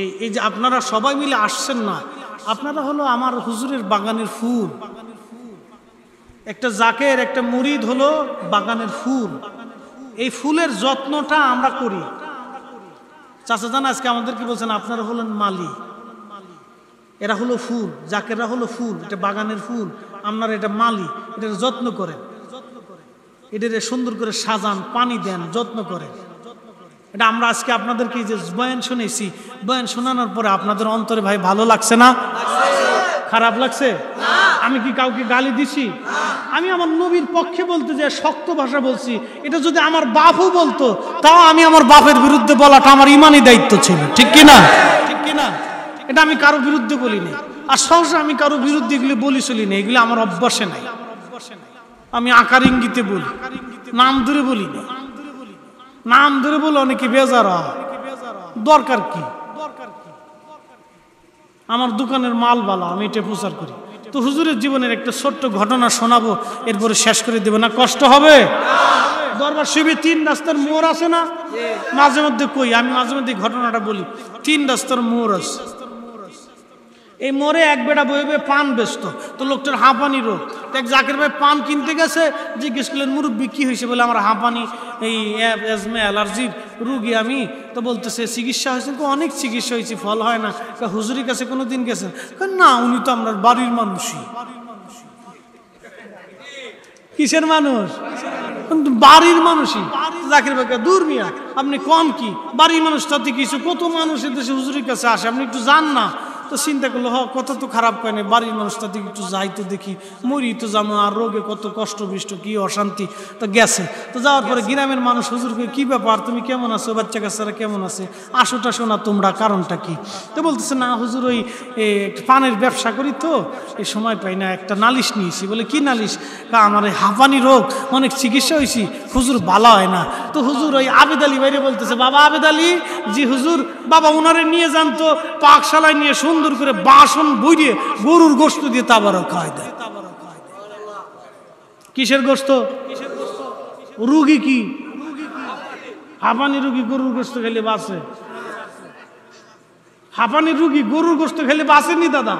এই এই যে আপনারা সবাই মিলে আসছেন না আপনারা হলো আমার হুজুরের বাগানের ফুল একটা জাকের একটা মুরিদ হলো বাগানের ফুল এই ফুলের যত্নটা আমরা করি চাচা জান আজকে আমাদের কি বলছেন আপনারা হলেন মালি এরা হলো ফুল জাকেরা হলো ফুল এটা বাগানের ফুল আপনারা এটা মালি এটার যত্ন করেন এটা সুন্দর করে সাজান পানি দেন যত্ন করেন এটা আমরা আজকে আপনাদেরকে যে বয়ান শুনেছি বয়ান শোনানোর পরে আপনাদের অন্তরে ভাই ভালো লাগছে না খারাপ লাগছে আমি কি কাউকে গালি দিছি আমি আমার নবীর পক্ষে বলতে যে শক্ত ভাষা বলছি এটা যদি আমার বাপও বলতো তাও আমি আমার বাপের বিরুদ্ধে বলাটা আমার ইমানই দায়িত্ব ছিল ঠিক কি না ঠিক কি না এটা আমি কারো বিরুদ্ধে বলিনি আর সহসা আমি কারো বিরুদ্ধে এগুলি বলি চলি না এগুলি আমার অভ্যাসে নাই আমি আকার ইঙ্গিতে বলি নাম ধরে বলি না নাম ধরে বলে অনেকে বেজার দরকার কি আমার দোকানের মাল বালা আমি এটা প্রচার করি তো হুজুরের জীবনের একটা ছোট্ট ঘটনা শোনাবো এরপরে শেষ করে দেবো না কষ্ট হবে দরবার শিবির তিন রাস্তার মোড় আছে না মাঝে মধ্যে কই আমি মাঝে মধ্যে ঘটনাটা বলি তিন রাস্তার মোড় আছে এই মোড়ে এক বেটা বয়ে বয়ে পান ব্যস্ত তো লোকটার হাঁপানি রোগ তো এক জাকের ভাই পান কিনতে গেছে জিজ্ঞেস করলেন মুরব্বী কী হয়েছে বলে আমার হাঁপানি এই অ্যাজমে অ্যালার্জির রুগী আমি তো বলতেছে চিকিৎসা হয়েছে অনেক চিকিৎসা হয়েছে ফল হয় না হুজুরি কাছে কোনো দিন গেছেন না উনি তো আমরা বাড়ির মানুষই কিসের মানুষ বাড়ির মানুষই জাকির ভাইকে দূর মিয়া আপনি কম কি বাড়ির মানুষ তাতে কিছু কত মানুষ এদেশে হুজুরির কাছে আসে আপনি একটু যান না তো চিন্তা করলো হ হ্যাঁ, কত তো খারাপ পায় বাড়ির মানুষটা দিকে একটু যাই তো দেখি মরি তো জানো আর রোগে কত কষ্ট বিষ্ট কি অশান্তি তো গেছে তো যাওয়ার পরে গ্রামের মানুষ হুজুরকে কি ব্যাপার তুমি কেমন আছো বাচ্চা কাচ্চারা কেমন আছে আসো টাসো না তোমরা কারণটা কি তো বলতেছে না হুজুর ওই পানের ব্যবসা করি তো এই সময় পাই না একটা নালিশ নিয়েছি বলে কি নালিশ আমার এই হাঁপানি রোগ অনেক চিকিৎসা হয়েছি হুজুর বালা হয় না তো হুজুর ওই আবেদ আলী বাইরে বলতেছে বাবা আবেদ আলী জি হুজুর বাবা ওনারে নিয়ে যান তো পাকশালায় নিয়ে শুন সুন্দর করে বাসন বইয়ে গরুর গোস্ত দিয়ে তাবার খাওয়াই দেয় কিসের গোস্ত রুগী কি হাফানি রুগী গরুর গোস্ত খেলে বাসে হাফানি রুগী গরুর গোস্ত খেলে বাঁচেনি দাদা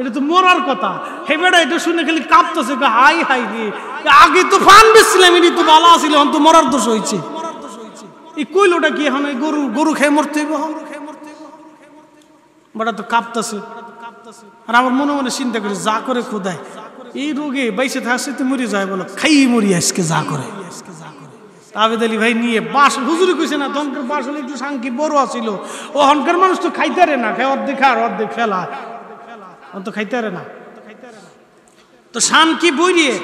এটা তো মরার কথা হে বেড়া এটা শুনে খেলে কাঁপতেছে হাই হাই দিয়ে আগে তো ফান বেসছিলাম এটি তো ভালো আসিল এখন তো মরার দোষ হয়েছে এই কইলোটা কি এখন গরু গরু খেয়ে মরতে হইব বড় তো কাঁপতেছে আর আমার মনে মনে চিন্তা করে যা করে খোদায় এই রোগে বাইশে থাকছে তো মরি যায় বলো খাই মরি আজকে যা করে আবেদ আলী ভাই নিয়ে বাস হুজুরি কইছে না তখনকার বাস হলে একটু সাংকি বড় আছিল ও হনকার মানুষ তো খাইতে রে না খায় অর্ধেক আর অর্ধেক ফেলা খাইতে রে না তো শানকি বইরিয়ে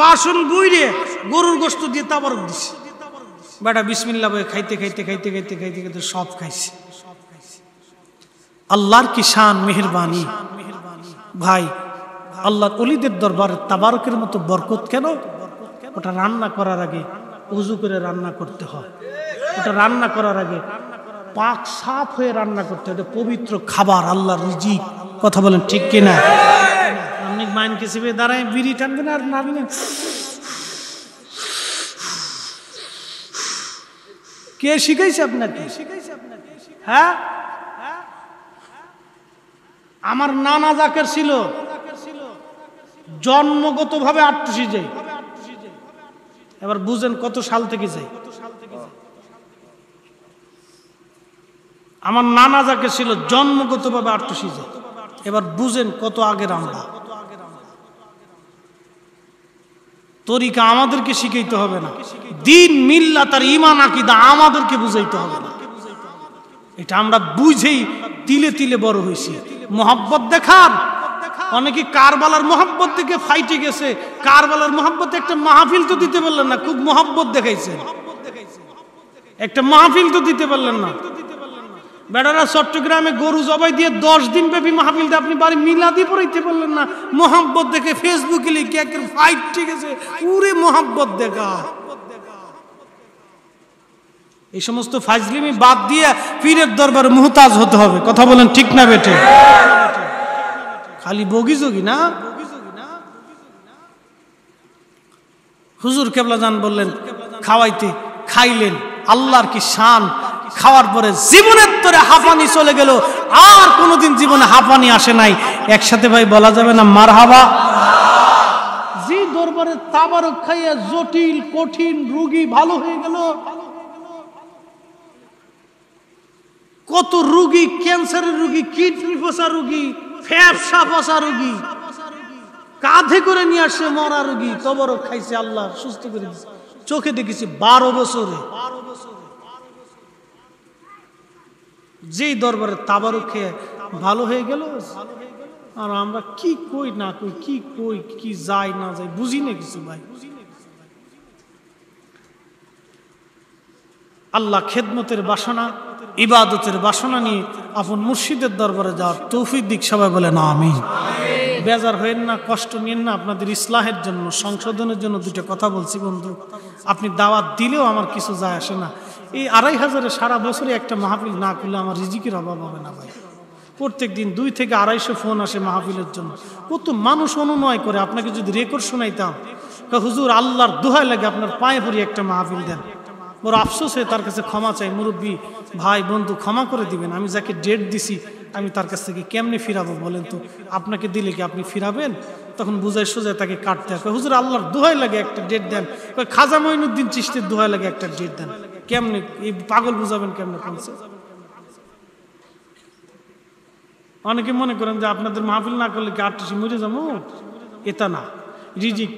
বাসন বইরে গরুর গোস্ত দিয়ে তাবরক দিছে বেটা বিসমিল্লা বই খাইতে খাইতে খাইতে খাইতে খাইতে খাইতে সব খাইছে আল্লাহর কি শান মেহরবানি ভাই আল্লাহর অলিদের দরবার তাবারকের মতো বরকত কেন ওটা রান্না করার আগে উজু করে রান্না করতে হয় ওটা রান্না করার আগে পাক সাফ হয়ে রান্না করতে হয় পবিত্র খাবার আল্লাহর রিজি কথা বলেন ঠিক কিনা আপনি মাইন কিসিবে দাঁড়ায় বিড়ি টানবেন আর নাড়বেন কে শিখাইছে আপনাকে হ্যাঁ আমার নানা জাকের ছিল জন্মগতভাবে আটটুসি যাই এবার বুঝেন কত সাল থেকে যাই আমার নানা যাকে ছিল জন্মগতভাবে আটটুসি যাই এবার বুঝেন কত আগের আমরা তরিকা আমাদেরকে শিখাইতে হবে না দিন মিল্লা তার ইমান আকিদা আমাদেরকে বুঝাইতে হবে না এটা আমরা বুঝেই তিলে তিলে বড় হয়েছি মোহাব্বত দেখান অনেকে কারবালার মোহাব্বত থেকে ফাইটে গেছে কারবালার মোহাব্বতে একটা মাহফিল তো দিতে পারলেন না খুব মোহাব্বত দেখাইছে একটা মাহফিল তো দিতে পারলেন না বেড়ারা চট্টগ্রামে গরু জবাই দিয়ে দশ দিন ব্যাপী মাহফিলটা আপনি বাড়ি মিলাদি পড়াইতে পারলেন না মোহাম্মত দেখে ফেসবুকে লিখে একটা ফাইট ঠিক আছে পুরে মোহাম্মত দেখা এই সমস্ত ফাজলিমি বাদ দিয়ে পীরের দরবার মুহতাজ হতে হবে কথা বলেন ঠিক না বেটে খালি বগিযোগী না হুজুর কেবলা যান বললেন খাওয়াইতে খাইলেন আল্লাহর কি শান খাওয়ার পরে জীবনের তরে হাঁপানি চলে গেল আর কোনোদিন জীবনে হাঁপানি আসে নাই একসাথে ভাই বলা যাবে না মার হাবা জি দরবারে তাবারক খাইয়া জটিল কঠিন রুগী ভালো হয়ে গেল কত রুগী ক্যান্সারের রুগী কিডনি ফসা রুগী ফ্যাপসা ফসা রুগী কাঁধে করে নিয়ে আসছে মরা রুগী কবর খাইছে আল্লাহ সুস্থ করে দিচ্ছে চোখে দেখেছি বারো বছরে যেই দরবারে তাবারক খেয়ে ভালো হয়ে গেল আর আমরা কি কই না কই কি কই কি যাই না যাই বুঝি না কিছু ভাই আল্লাহ খেদমতের বাসনা ইবাদতের বাসনা নিয়ে আপন মুর্শিদের দরবারে যাওয়ার তৌফিক দিক সবাই বলে না আমি বেজার হয়েন না কষ্ট নিন না আপনাদের ইসলাহের জন্য সংশোধনের জন্য দুটো কথা বলছি বন্ধু আপনি দাওয়াত দিলেও আমার কিছু যায় আসে না এই আড়াই হাজারে সারা বছরে একটা মাহফিল না করলে আমার রিজিকের অভাব হবে না ভাই প্রত্যেক দিন দুই থেকে আড়াইশো ফোন আসে মাহফিলের জন্য কত মানুষ অনুনয় করে আপনাকে যদি রেকর্ড শোনাইতাম হুজুর আল্লাহর দোহায় লাগে আপনার পায়ে ভরি একটা মাহফিল দেন ওর আফসোস হয়ে তার কাছে ক্ষমা চাই মুরব্বী ভাই বন্ধু ক্ষমা করে দিবেন আমি যাকে ডেট দিছি আমি তার কাছ থেকে কেমনে ফিরাবো বলেন তো আপনাকে দিলে কি আপনি ফিরাবেন তখন বুঝাই সোজাই তাকে কাটতে হবে হুজুর আল্লাহর দোহাই লাগে একটা ডেট দেন খাজা মহিনুদ্দিন চিস্তির দোহাই লাগে একটা ডেট দেন কেমনে এই পাগল বুঝাবেন কেমনে কমছে অনেকে মনে করেন যে আপনাদের মাহফিল না করলে কি আটটা মরে যাবো এটা না রিজিক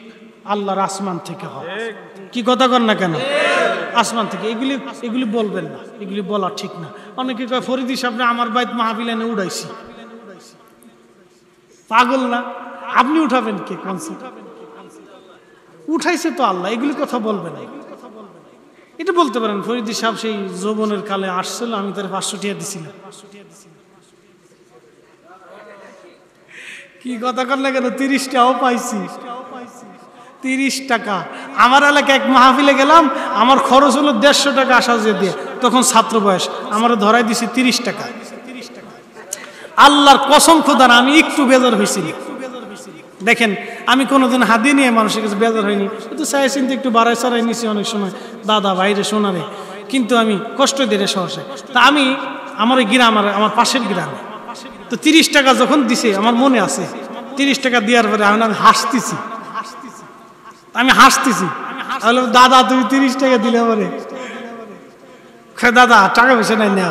আল্লাহর আসমান থেকে হয় কি কথা কর না কেন আসমান থেকে এগুলি এগুলি বলবেন না এগুলি বলা ঠিক না অনেকে কয় ফরিদি সাহেব আমার বাইত মাহাবিলেনে এনে উড়াইছি পাগল না আপনি উঠাবেন কে কোন উঠাইছে তো আল্লাহ এগুলি কথা বলবে না এটা বলতে পারেন ফরিদি সাহেব সেই যৌবনের কালে আসছিল আমি তার পাঁচশো টিয়া দিছিলাম কি কথা কর না কেন তিরিশটাও পাইছি তিরিশ টাকা আমার এলাকায় এক মাহফিলে গেলাম আমার খরচ হলো দেড়শো টাকা আসা যে দিয়ে তখন ছাত্র বয়স আমার ধরাই দিছি তিরিশ টাকা আল্লাহর কসম খোদার আমি একটু বেজার হয়েছি দেখেন আমি কোনোদিন হাতি নিয়ে মানুষের কাছে বেজার হয়নি শুধু চাই চিন্তা একটু বাড়াই সারাই নিছি অনেক সময় দাদা ভাইরে সোনারে কিন্তু আমি কষ্ট দিয়ে সহসে তা আমি আমার ওই গ্রাম আমার পাশের গ্রামে তো তিরিশ টাকা যখন দিছে আমার মনে আছে তিরিশ টাকা দেওয়ার পরে আমি হাসতেছি আমি হাসতেছি দাদা তুমি তিরিশ টাকা দিলে পরে দাদা টাকা পয়সা নাই না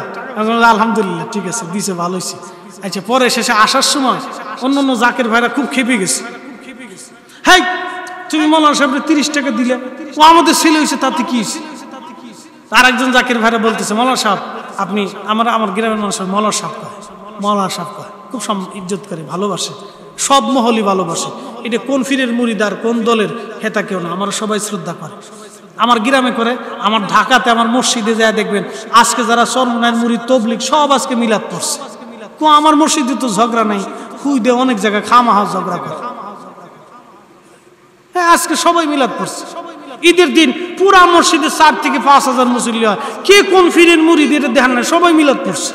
আলহামদুলিল্লাহ ঠিক আছে দিছে ভালো হয়েছে আচ্ছা পরে শেষে আসার সময় অন্য অন্য জাকের ভাইরা খুব খেপে গেছে হ্যাঁ তুমি মৌলানা সাহেবরে তিরিশ টাকা দিলে ও আমাদের ছেলে হয়েছে তাতে কি তার আর একজন জাকির ভাইরা বলতেছে মলার সাহেব আপনি আমার আমার গ্রামের মানুষের মলার সাপ কয় মলার সাপ কয় খুব ইজ্জত করে ভালোবাসে সব মহলই ভালোবাসে এটা কোন ফিরের মুড়িদার কোন দলের হেতা কেউ না আমার সবাই শ্রদ্ধা করে আমার গ্রামে করে আমার ঢাকাতে আমার মসজিদে যায় দেখবেন আজকে যারা সরমনায়ের মুড়ি তবলিক সব আজকে মিলাদ করছে কো আমার মসজিদে তো ঝগড়া নাই দে অনেক জায়গায় খামাহা ঝগড়া করে হ্যাঁ আজকে সবাই মিলাদ করছে ঈদের দিন পুরা মসজিদে চার থেকে পাঁচ হাজার মুসল্লি হয় কে কোন ফিরের মুড়ি দিয়ে দেখান সবাই মিলাদ করছে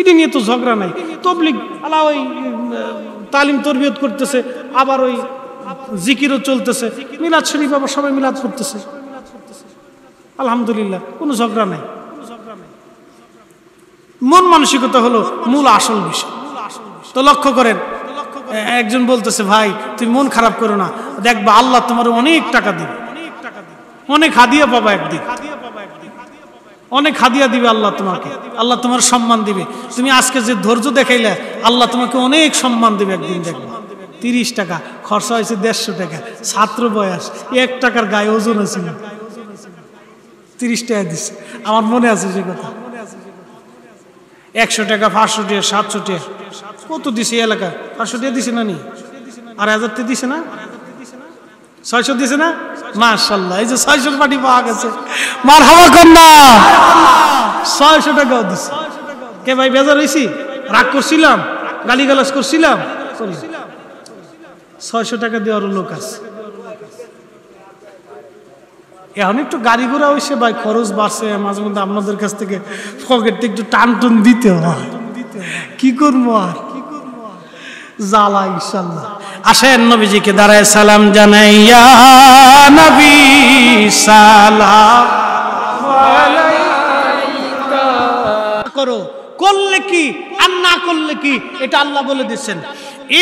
এটা নিয়ে তো ঝগড়া নাই তবলিক আলা ওই তালিম তরবিয়ত করতেছে আবার ওই জিকিরও চলতেছে মিলাদ শরীফ আবার সবাই মিলাদ করতেছে আলহামদুলিল্লাহ কোনো ঝগড়া নাই মন মানসিকতা হলো মূল আসল বিষয় তো লক্ষ্য করেন একজন বলতেছে ভাই তুমি মন খারাপ করো না দেখবা আল্লাহ তোমার অনেক টাকা দিবে অনেক হাদিয়া পাবা একদিন অনেক হাদিয়া দিবে আল্লাহ তোমাকে আল্লাহ তোমার সম্মান দিবে তুমি আজকে যে ধৈর্য দেখাইলে আল্লাহ তোমাকে অনেক সম্মান দিবে একদিন দেখবে তিরিশ টাকা খরচা হয়েছে দেড়শো টাকা ছাত্র বয়স এক টাকার গায়ে ওজন আছে না তিরিশ টাকা দিচ্ছে আমার মনে আছে সে কথা একশো টাকা পাঁচশো টিয়া সাতশো টিয়া কত দিছে এলাকা পাঁচশো টিয়া দিছে না নি আর হাজার টাকা দিছে না ছয়শো দিছে না মাশাল্লাহ এই যে ছয়শোর পাটি পাওয়া গেছে মার হাওয়া না ছয়শো টাকাও দিছি কে ভাই বেজার হয়েছি রাগ করছিলাম গালি গালাজ করছিলাম ছয়শো টাকা দেওয়ার লোক আছে এখন একটু গাড়ি ঘোড়া হয়েছে ভাই খরচ বাড়ছে মাঝে মধ্যে আপনাদের কাছ থেকে পকেট একটু টান টুন দিতে হয় কি করবো আর জালা ইনশাল্লাহ আসেন নবীজিকে দাঁড়ায় সালাম জানাইয়া নবী সালাম করো করলে কি আর না করলে কি এটা আল্লাহ বলে দিচ্ছেন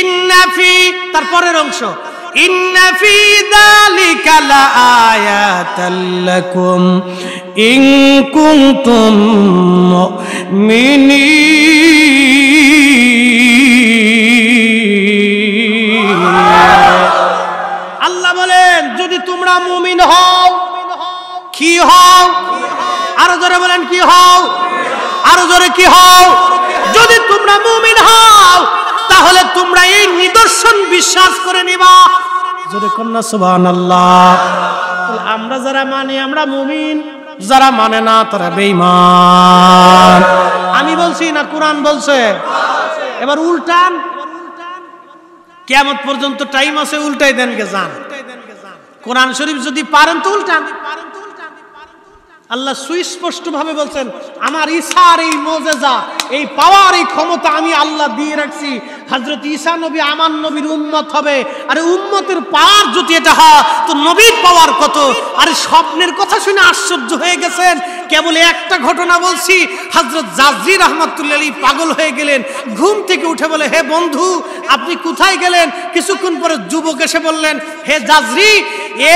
ইন্নাফি তার পরের অংশ ইন্নাফি দালিকা লাআয়াতাল লাকুম ইন কুনতুম মুমিনিন তোমরা মুমিন হও কি হও আরো জোরে বলেন কি হও আরো জোরে কি হও যদি তোমরা মুমিন হও তাহলে তোমরা এই নিদর্শন বিশ্বাস করে নিবা জোরে কন্যা সুবান আল্লাহ আমরা যারা মানি আমরা মুমিন যারা মানে না তারা বেইমান আমি বলছি না কোরআন বলছে এবার উল্টান কেমন পর্যন্ত টাইম আছে উল্টাই দেন গে যান কোরআন শরীফ যদি পারেন তো উল্টান পারেন আল্লাহ সুস্পষ্টভাবে বলছেন আমার ঈশার এই মজেজা এই পাওয়ার এই ক্ষমতা আমি আল্লাহ দিয়ে রাখছি হজরত ঈশা নবী আমার নবীর উন্মত হবে আর উন্মতের পাওয়ার যদি এটা হয় তো নবীর পাওয়ার কত আর স্বপ্নের কথা শুনে আশ্চর্য হয়ে গেছেন কেবল একটা ঘটনা বলছি হজরত জাজির রহমতুল্লা আলী পাগল হয়ে গেলেন ঘুম থেকে উঠে বলে হে বন্ধু আপনি কোথায় গেলেন কিছুক্ষণ পরে যুবক এসে বললেন হে জাজরি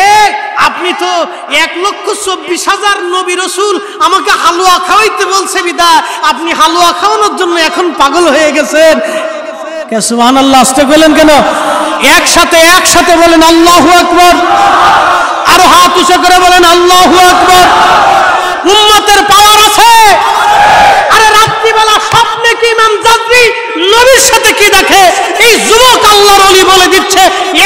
এ আপনি তো এক লক্ষ চব্বিশ হাজার নবী রসুল আমাকে হালুয়া খাওয়াইতে বলছে বিদা আপনি হালুয়া খাওয়ানোর জন্য এখন পাগল হয়ে গেছেন সুহান আল্লাহ আসতে পেলেন কেন একসাথে একসাথে বলেন আল্লাহু আকবর আরো হাত উঁচু করে বলেন আল্লাহু আকবর উম্মতের পাওয়ার আছে আরে রাত্রিবেলা স্বপ্নে কি ইমাম জাজরি নবীর সাথে কি দেখে এই যুবক আল্লাহর অলি বলে দিচ্ছে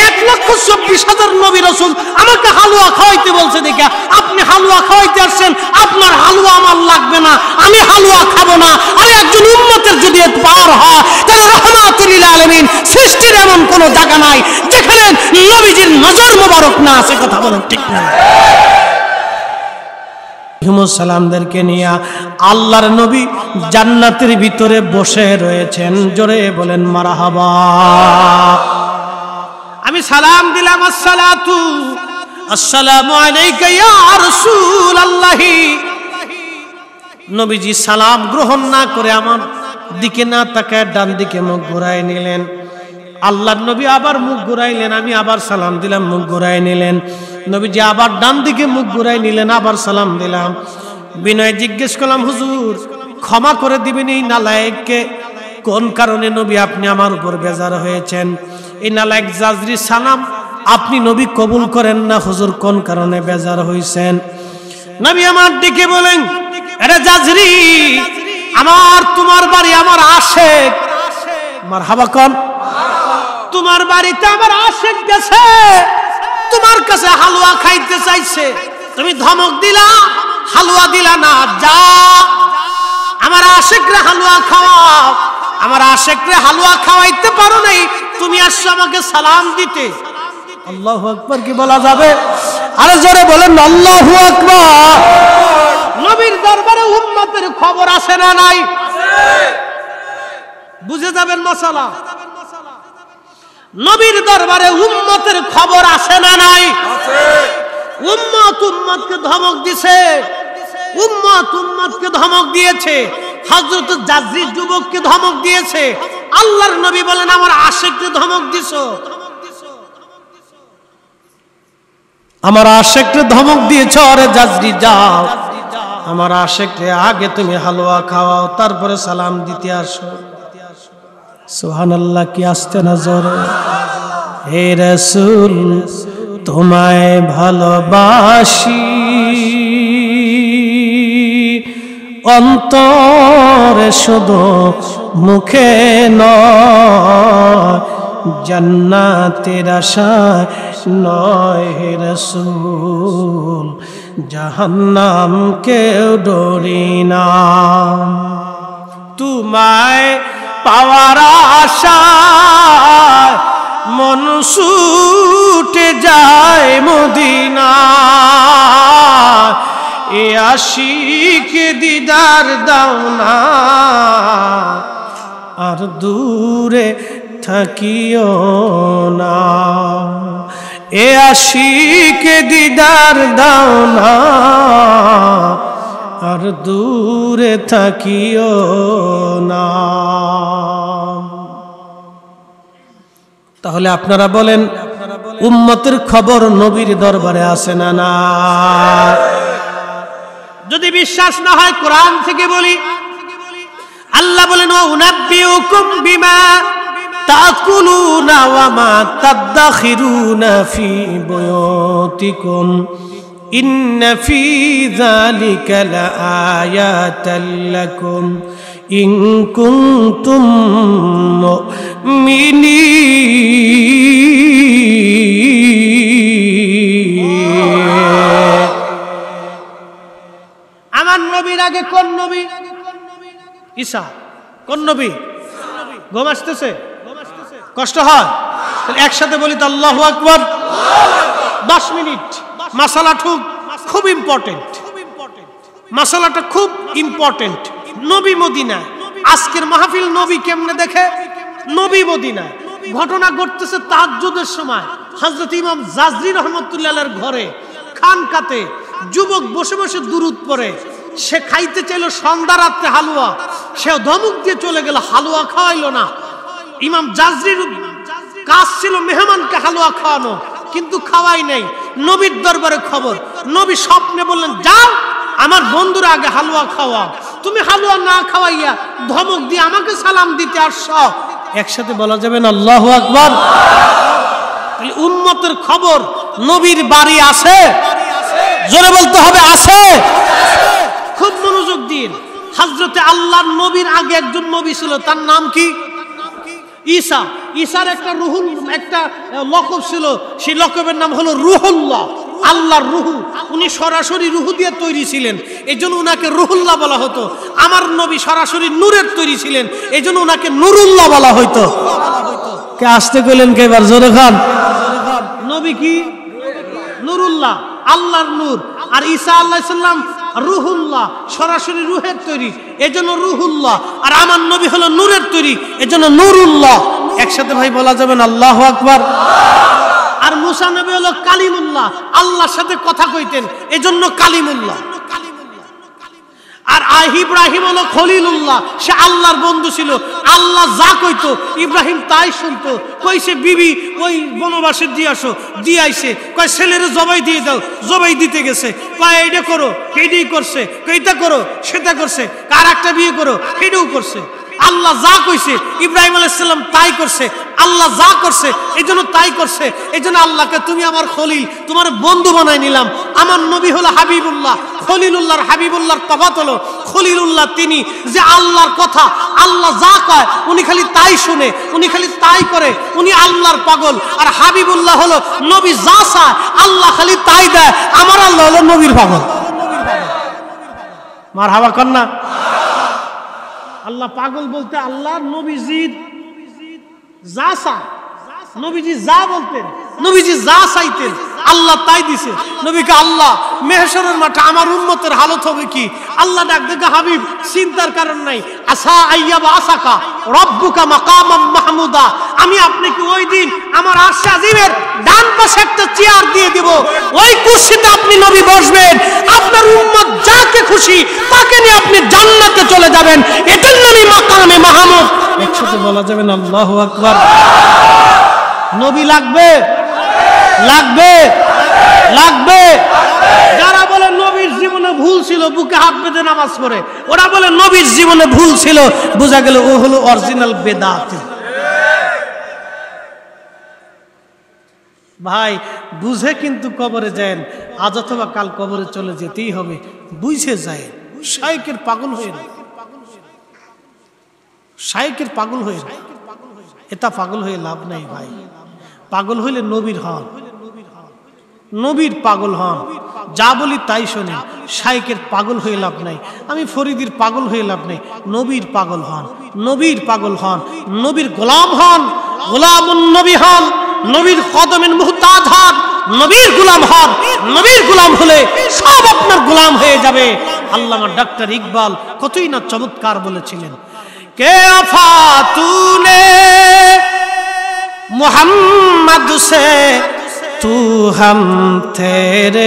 এক লক্ষ চব্বিশ হাজার নবী রসুল আমাকে হালুয়া খাওয়াইতে বলছে দেখে আপনি হালুয়া খাওয়াইতে আসছেন আপনার হালুয়া আমার লাগবে না আমি হালুয়া খাবো না আরে একজন উন্মতের যদি পাওয়ার হয় তাহলে রহমাতুলিল আলমিন সৃষ্টির এমন কোনো জায়গা নাই যেখানে নবীজির নজর মোবারক না আছে কথা বলেন ঠিক না সালামদেরকে নিয়ে আল্লাহর নবী জান্নাতের ভিতরে বসে রয়েছেন জোরে বলেন মারাহাবা আমি সালাম দিলাম আসসালাতু আসসালামু আলাইকা ইয়া রাসূলুল্লাহ নবীজি সালাম গ্রহণ না করে আমার দিকে না তাকায় ডান দিকে মুখ ঘুরায় নিলেন আল্লাহ নবী আবার মুখ ঘুরাইলেন আমি আবার সালাম দিলাম মুখ ঘুরাই নিলেন নবীজি আবার ডান দিকে মুখ ঘুরাই নিলেন আবার সালাম দিলাম বিনয় জিজ্ঞেস করলাম হুজুর ক্ষমা করে দিবেন এই নালায়ককে কোন কারণে নবী আপনি আমার উপর বেজার হয়েছেন এই নালায়ক জাজরি সালাম আপনি নবী কবুল করেন না হুজুর কোন কারণে বেজার হয়েছেন নবী আমার দিকে বলেন আরে জাজরি আমার তোমার বাড়ি আমার আশেক আমার হাবাকন তোমার বাড়িতে আমার আশেক গেছে তোমার কাছে হালুয়া খাইতে চাইছে তুমি ধমক দিলা হালুয়া দিলা না যা আমার আশেকরে হালুয়া খাওয়াও আমার আশেকরে হালুয়া খাওয়াইতে পারো নাই তুমি আসছো আমাকে সালাম দিতে আল্লাহু আকবার কি বলা যাবে আরে জোরে বলেন আল্লাহু আকবার নবীর দরবারে উম্মতের খবর আসে না নাই বুঝে যাবেন মশালা নবীর দরবারে উম্মতের খবর আসে না নাই উম্মত উম্মতকে ধমক দিছে উম্মত উম্মতকে ধমক দিয়েছে হজরত যুবককে ধমক দিয়েছে আল্লাহর নবী বলেন আমার আশেককে ধমক দিছ আমার ধমক দিয়েছ আরে জাজরি যাও আমার আশেককে আগে তুমি হালুয়া খাওয়াও তারপরে সালাম দিতে আসো সোহান আল্লাহ কি আসতে নজর হে রসুল তোমায় ভালোবাসি অন্তর শুধু মুখে ন জান্নাতের আশা নয় হে রসুল জাহান্নাম কেউ ডরি না তোমায় পাওয়ার আশায় মন ছুটে যায় মদিনা এ আশিকে দিদার দাও না আর দূরে থাকিও না এ আশিকে দিদার দাও না আর দূরে থাকিও না তাহলে আপনারা বলেন উম্মতের খবর নবীর দরবারে আসে না না যদি বিশ্বাস না হয় কোরআন থেকে বলি আল্লাহ বলেন ও উনাব্বিউকুম বিমা তাকুলুনা ওয়া মা তাদাখিরুনা ফি বুয়ুতিকুম ইন্ন في ذلك لآيات لكم আমার নবীর আগে কোন নবী ঈশা কোন নবী ঘুম আসতেছে কষ্ট হয় একসাথে বলি তো আল্লাহ আকবর দশ মিনিট মাসালা খুব খুব ইম্পর্টেন্ট মাসালাটা খুব ইম্পর্টেন্ট নবী মদিনা আজকের মাহফিল নবী কেমনে দেখে নবী মদিনা ঘটনা ঘটতেছে তাজ্জুদের সময় হজরত ইমাম জাজরি রহমতুল্লাহ ঘরে খানকাতে যুবক বসে বসে দুরুদ পরে সে খাইতে চাইল সন্ধ্যা রাত্রে হালুয়া সে ধমুক দিয়ে চলে গেল হালুয়া খাওয়াইল না ইমাম জাজরির কাজ ছিল মেহমানকে হালুয়া খাওয়ানো কিন্তু খাওয়াই নেই নবীর দরবারে খবর নবী স্বপ্নে বললেন যাও আমার বন্ধুর আগে হালুয়া খাওয়া তুমি হালুয়া না খাওয়াইয়া ধমক দিয়ে আমাকে সালাম দিতে আসছ একসাথে বলা যাবে না আল্লাহ আকবর উন্মতের খবর নবীর বাড়ি আছে জোরে বলতে হবে আছে খুব মনোযোগ দিন হাজরতে আল্লাহ নবীর আগে একজন নবী ছিল তার নাম কি ঈসা ঈসার একটা রুহুল একটা লকব ছিল সেই লকবের নাম হলো রুহুল্লাহ আল্লাহর রুহু উনি সরাসরি রুহু দিয়ে তৈরি ছিলেন এই জন্য ওনাকে রুহুল্লাহ বলা হতো আমার নবী সরাসরি নূরের তৈরি ছিলেন এই জন্য ওনাকে নুরুল্লাহ বলা হইতো কে আসতে গেলেন কে এবার জোরে খান নবী কি নুরুল্লাহ আল্লাহর নূর আর ঈসা আল্লাহ সাল্লাম রুহুল্লাহ সরাসরি রুহের তৈরি এজন্য রুহুল্লাহ আর আমার নবী হলো নূরের তৈরি এজন্য নুরুল্লাহ একসাথে ভাই বলা যাবে না আল্লাহ আকবার আর মুসা নবী হলো কালিমুল্লাহ আল্লাহর সাথে কথা কইতেন এজন্য কালিমুল্লাহ আর ইব্রাহিম হলো খলিলুল্লাহ সে আল্লাহর বন্ধু ছিল আল্লাহ যা কইতো ইব্রাহিম তাই শুনতো কই সে বিবি ওই বনবাসে দিয়ে আসো দিয়ে আইসে কয় ছেলের জবাই দিয়ে দাও জবাই দিতে গেছে কয় এইটা করো এইটাই করছে এইটা করো সেটা করছে কার একটা বিয়ে করো এটাও করছে আল্লাহ যা কইছে ইব্রাহিম আলাইসাল্লাম তাই করছে আল্লাহ যা করছে এই জন্য তাই করছে এই জন্য আল্লাহকে তুমি আমার খলিল তোমার বন্ধু বানায় নিলাম আমার নবী হলো হাবিবুল্লাহ খলিলুল্লাহর হাবিবুল্লাহর তফাত হলো খলিলুল্লাহ তিনি যে আল্লাহর কথা আল্লাহ যা কয় উনি খালি তাই শুনে উনি খালি তাই করে উনি আল্লাহর পাগল আর হাবিবুল্লাহ হলো নবী যা চায় আল্লাহ খালি তাই দেয় আমার আল্লাহ হলো নবীর পাগল মার হাওয়া কন্যা আল্লাহ পাগল বলতে আল্লাহ নবীজির যা চান নবীজি যা বলতেন নবীজি যা চাইতেন আল্লাহ তাই দিছে নবীকে আল্লাহ মেহসরের মাঠে আমার উন্মতের হালত হবে কি আল্লাহ ডাক দেখে হাবিব চিন্তার কারণ নাই আসা আইয়া বা আসাকা রব্বুকা মাকামা মাহমুদা আমি আপনাকে ওই দিন আমার আশা ডান পাশে একটা চেয়ার দিয়ে দেব ওই কুর্সিতে আপনি নবী বসবেন আপনার উম্মত যাকে খুশি তাকে নিয়ে আপনি জান্নাতে চলে যাবেন এটার নামই মাকামে মাহমুদ একসাথে বলা যাবেন আল্লাহু আকবার নবী লাগবে লাগবে লাগবে যারা বলে নবীর জীবনে ভুল ছিল বুকে হাত বেঁধে নামাজ পড়ে ওরা বলে নবীর জীবনে ভুল ছিল বোঝা গেল ও হলো অরিজিনাল বেদাত ভাই বুঝে কিন্তু কবরে যায়েন আজ অথবা কাল কবরে চলে যেতেই হবে বুঝে যায় শাইকের পাগল হয়ে না শাইকের পাগল হয়ে এটা পাগল হয়ে লাভ নাই ভাই পাগল হইলে নবীর হন নবীর পাগল হন যা বলি তাই শোনে শাইকের পাগল হয়ে লাভ নাই আমি ফরিদির পাগল হয়ে লাভ নাই নবীর পাগল হন নবীর পাগল হন নবীর গোলাম হন গোলাম নবী হন নবীর কদমের মুহতাজ হন নবীর গোলাম হন নবীর গোলাম হলে সব আপনার গোলাম হয়ে যাবে আল্লামা ডাক্তার ইকবাল কতই না চমৎকার বলেছিলেন কে আফা তুনে মোহাম্মদ সে तू हम तेरे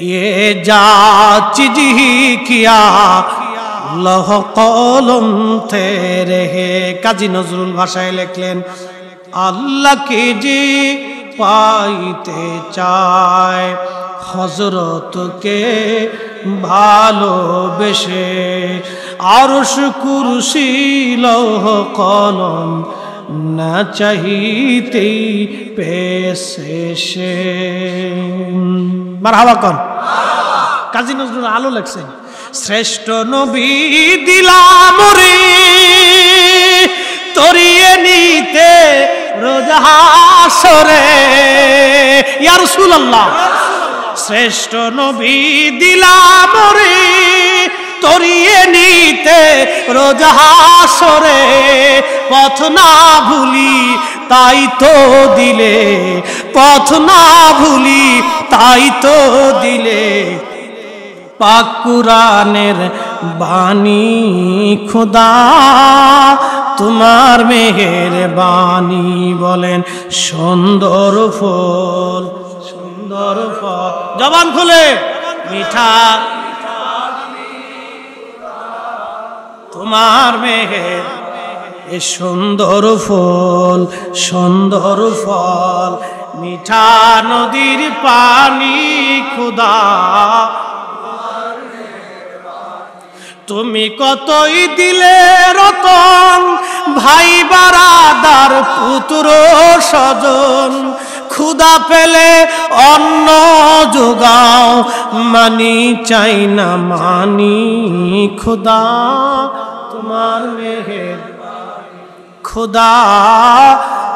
এ जाच ही किया লহ কলম তেরে কাজী নজরুল ভাষায় লিখলেন আল্লাহকে যে পাইতে চায় হজরতকে ভালোবেসে আর কুরুশি লহ কলম না চাহিতেই পেশে সে মার হাওয়া কর কাজী নজরুল আলো লাগছে শ্রেষ্ঠ নবী দিলাম রে তরিয়ে নিতে রোজাহাসরে ইয়ারসুল্লাহ শ্রেষ্ঠ নবী দিলাম রে তরিয়ে নিতে রোজাহাসরে পথ না ভুলি তাই তো দিলে পথ না ভুলি তাই তো দিলে পাকুরানের বাণী খোদা তোমার মেহের বাণী বলেন সুন্দর ফল সুন্দর ফল জবান খুলে মিঠা তোমার মেঘের এ সুন্দর ফল সুন্দর ফল মিঠা নদীর পানি খুদা তুমি কতই দিলে রতন ভাই বারাদার পুত্র স্বজন ক্ষুদা পেলে অন্ন যোগাও মানি চাই না মানি খুদা তোমার মেহের খুদা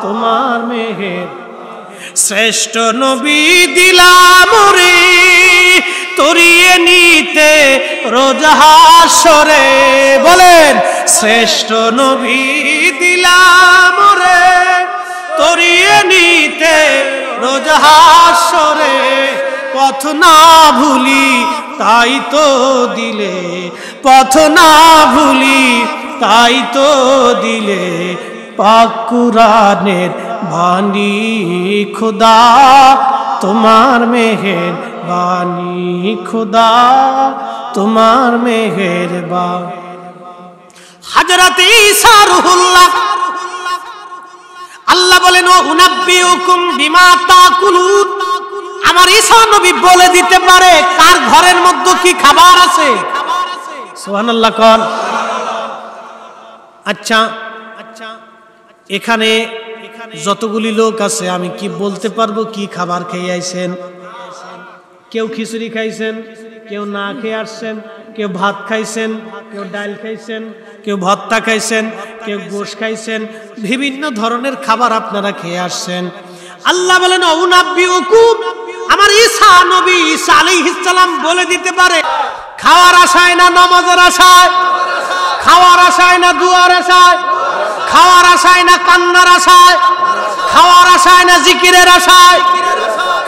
তোমার মেহের শ্রেষ্ঠ নবী দিলাম রে তরিয়ে নিতে রোজাহাসরে বলেন শ্রেষ্ঠ নবী দিলাম রে তরিয়ে নিতে রোজাহাসরে পথ না ভুলি তাই তো দিলে পথ না ভুলি তাই তো দিলে পাকুরানের বাণী খুদা তোমার মেহের বাণী খুদা তোমার মেহের বা হাজরাতে ইসারুল্লাহ আল্লাহ বলেন ও হুকুম বিমা তাকুলুন আমার ঈশা নবী বলে দিতে পারে কার ঘরের মধ্যে কি খাবার আছে আচ্ছা এখানে যতগুলি লোক আছে আমি কি বলতে পারবো কি খাবার খেয়ে আইসেন কেউ খিচুড়ি খাইছেন কেউ না খেয়ে আসছেন কেউ ভাত খাইছেন কেউ ডাল খাইছেন কেউ ভত্তা খাইছেন কেউ গোস খাইছেন বিভিন্ন ধরনের খাবার আপনারা খেয়ে আসছেন আল্লাহ বলেন অউনাব্বি ওকুব আমার ঈশা নবী ঈশা আলী ইসলাম বলে দিতে পারে খাওয়ার আশায় না নামাজের আশায় খাওয়ার আশায় না দুয়ার আশায় খাওয়ার আশায় না কান্নার আশায় খাওয়ার আশায় না জিকিরের আশায়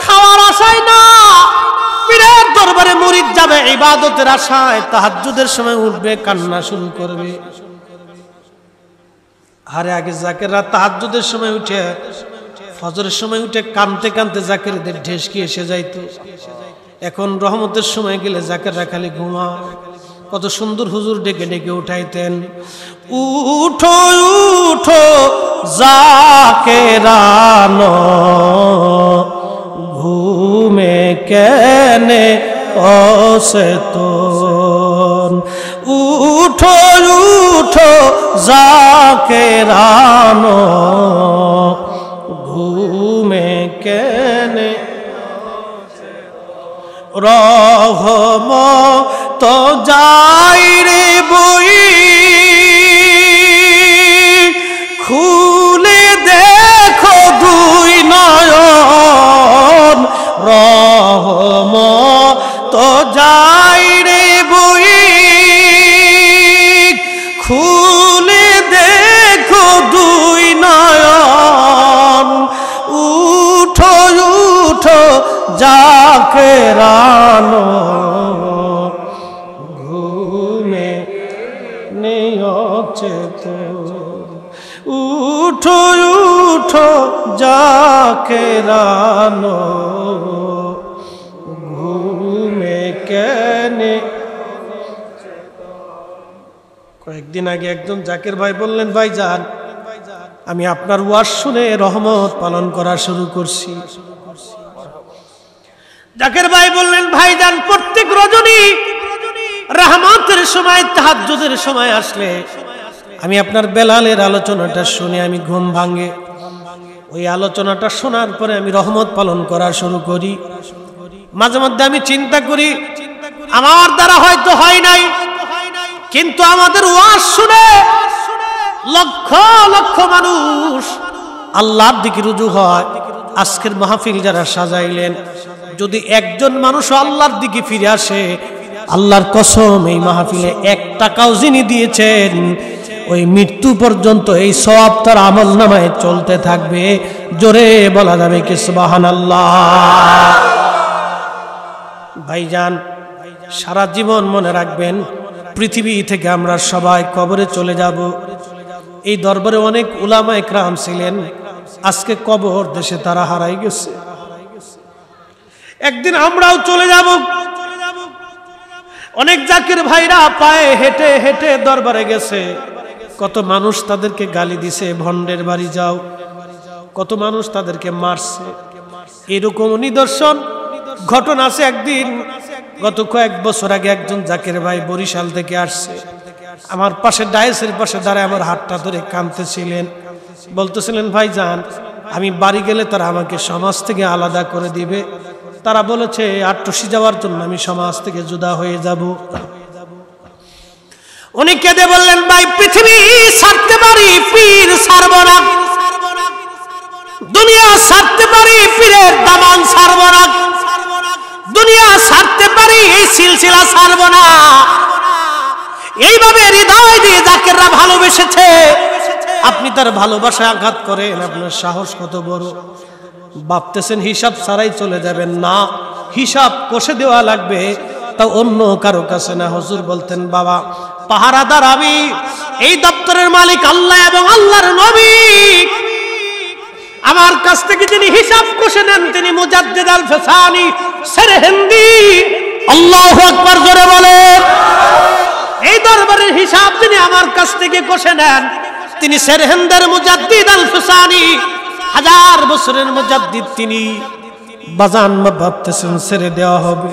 খাওয়ার আশায় না পীরের দরবারে মুরিদ যাবে ইবাদতের আশায় তাহাজ্জুদের সময় উঠবে কান্না শুরু করবে আরে আগে জাকেররা তাহাজ্জুদের সময় উঠে ফজরের সময় উঠে কানতে কানতে জাকিরদের ঢেসকি এসে যাইত এখন রহমতের সময় গেলে জাকের খালি ঘুমা কত সুন্দর হুজুর ডেকে ডেকে উঠাইতেন উঠো উঠো রান ঘুমে কেনে অসেতন উঠো উঠো রান রহম যাই রে বই খুলে দেখো দুই নয় রহম চাঁদের ঘুমে ঘুমে নিয়চেত উঠো উঠো যাকে রানো ঘুমে কেনে কয়েকদিন আগে একজন জাকের ভাই বললেন ভাই যান আমি আপনার ওয়াজ শুনে রহমত পালন করা শুরু করছি জাকের ভাই বললেন ভাই যান প্রত্যেক রজনী রাহমাতের সময় তাহাজ্জুদের সময় আসলে আমি আপনার বেলালের আলোচনাটা শুনে আমি ঘুম ভাঙে ওই আলোচনাটা শোনার পরে আমি রহমত পালন করা শুরু করি মাঝে মধ্যে আমি চিন্তা করি আমার দ্বারা হয়তো হয় নাই কিন্তু আমাদের ওয়াজ শুনে লক্ষ লক্ষ মানুষ আল্লাহর দিকে রুজু হয় আজকের মাহফিল যারা সাজাইলেন যদি একজন মানুষ আল্লাহর দিকে ফিরে আসে আল্লাহর কসম এই মাহফিলে এক টাকাও যিনি দিয়েছেন ওই মৃত্যু পর্যন্ত এই সব তার আমল নামায় চলতে থাকবে জোরে বলা যাবে কিসবাহান আল্লাহ ভাইজান সারা জীবন মনে রাখবেন পৃথিবী থেকে আমরা সবাই কবরে চলে যাব এই দরবারে অনেক উলামা একরাম ছিলেন আজকে কবর দেশে তারা হারাই গেছে একদিন আমরাও চলে যাব অনেক জাকির ভাইরা পায়ে হেঁটে হেঁটে দরবারে গেছে কত মানুষ তাদেরকে গালি দিছে ভণ্ডের বাড়ি যাও কত মানুষ তাদেরকে মারছে এরকম নিদর্শন ঘটনা আছে একদিন গত কয়েক বছর আগে একজন জাকির ভাই বরিশাল থেকে আসছে আমার পাশে ডায়েসের পাশে দাঁড়ায় আমার হাতটা ধরে কাঁদতেছিলেন বলতেছিলেন ভাই যান আমি বাড়ি গেলে তারা আমাকে সমাজ থেকে আলাদা করে দিবে তারা বলেছে আট্টসি যাওয়ার জন্য আমি সমাজ থেকে জুদা হয়ে যাব উনি কেঁদে বললেন ভাই পৃথিবী ছাড়তে পারি পীর ছাড়ব না দুনিয়া ছাড়তে পারি পীরের দামান ছাড়ব না দুনিয়া ছাড়তে পারি এই সিলসিলা ছাড়ব না এইভাবে হৃদয় দিয়ে জাকেররা ভালোবেসেছে আপনি তার ভালোবাসায় আঘাত করেন আপনার সাহস কত বড় ভাবতেছেন হিসাব ছাড়াই চলে যাবেন না হিসাব কষে দেওয়া লাগবে তা অন্য কারো কাছে না হজুর বলতেন বাবা পাহারাদার আমি এই দপ্তরের মালিক আল্লাহ এবং আল্লাহর নবী আমার কাছ থেকে যিনি হিসাব কষে নেন তিনি মুজাদ্দিদ আল ফেসানি সেরে হিন্দি আল্লাহ আকবার জোরে বলেন এই দরবারের হিসাব তিনি আমার কাছ থেকে কষে নেন তিনি সেরহেন্দের মুজাদ্দিদ আল ফেসানি হাজার বছরের মজাদ্দিদ তিনি বাজান ভাবতেছেন ছেড়ে দেওয়া হবে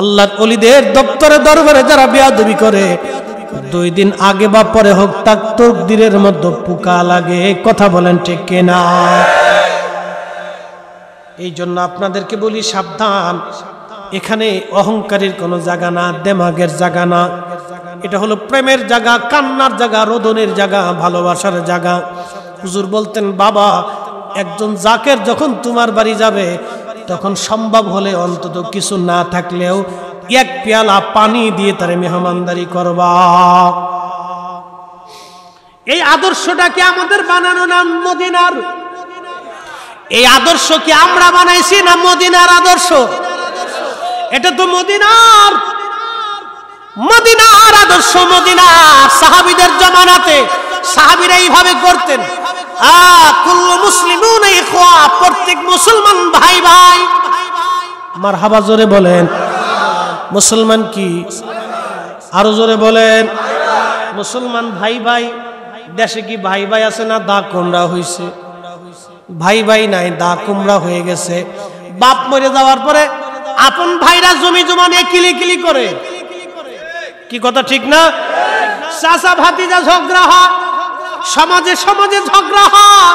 আল্লাহর অলিদের দপ্তরে দরবারে যারা বেয়াদবি করে দুই দিন আগে বা পরে হোক তাক তকদিরের মধ্যে পোকা লাগে কথা বলেন ঠিক কেনা এই জন্য আপনাদেরকে বলি সাবধান এখানে অহংকারের কোনো জায়গা না দেমাগের জায়গা না এটা হলো প্রেমের জায়গা কান্নার জায়গা রোদনের জায়গা ভালোবাসার জায়গা হুজুর বলতেন বাবা একজন জাকের যখন তোমার বাড়ি যাবে তখন সম্ভব হলে অন্তত কিছু না থাকলেও এক পেয়ালা পানি দিয়ে তার মেহমানদারি করবা এই আদর্শটা কি আমাদের বানানো না মদিনার এই আদর্শ কি আমরা বানাইছি না মদিনার আদর্শ এটা তো মদিনার মদিনার আদর্শ মদিনার সাহাবিদের জমানাতে সাহাবিরা এইভাবে করতেন প্রত্যেক মুসলমান ভাই ভাই মার হাবা জোরে বলেন মুসলমান কি আরো জোরে বলেন মুসলমান ভাই ভাই দেশে কি ভাই ভাই আছে না দা কোমরা হয়েছে ভাই ভাই নাই দা কোমরা হয়ে গেছে বাপ মরে যাওয়ার পরে আপন ভাইরা জমি জমা নিয়ে কিলি কিলি করে কি কথা ঠিক না চাষা ভাতিজা ঝগড়া হয় সমাজে সমাজে ঝগড়া হয়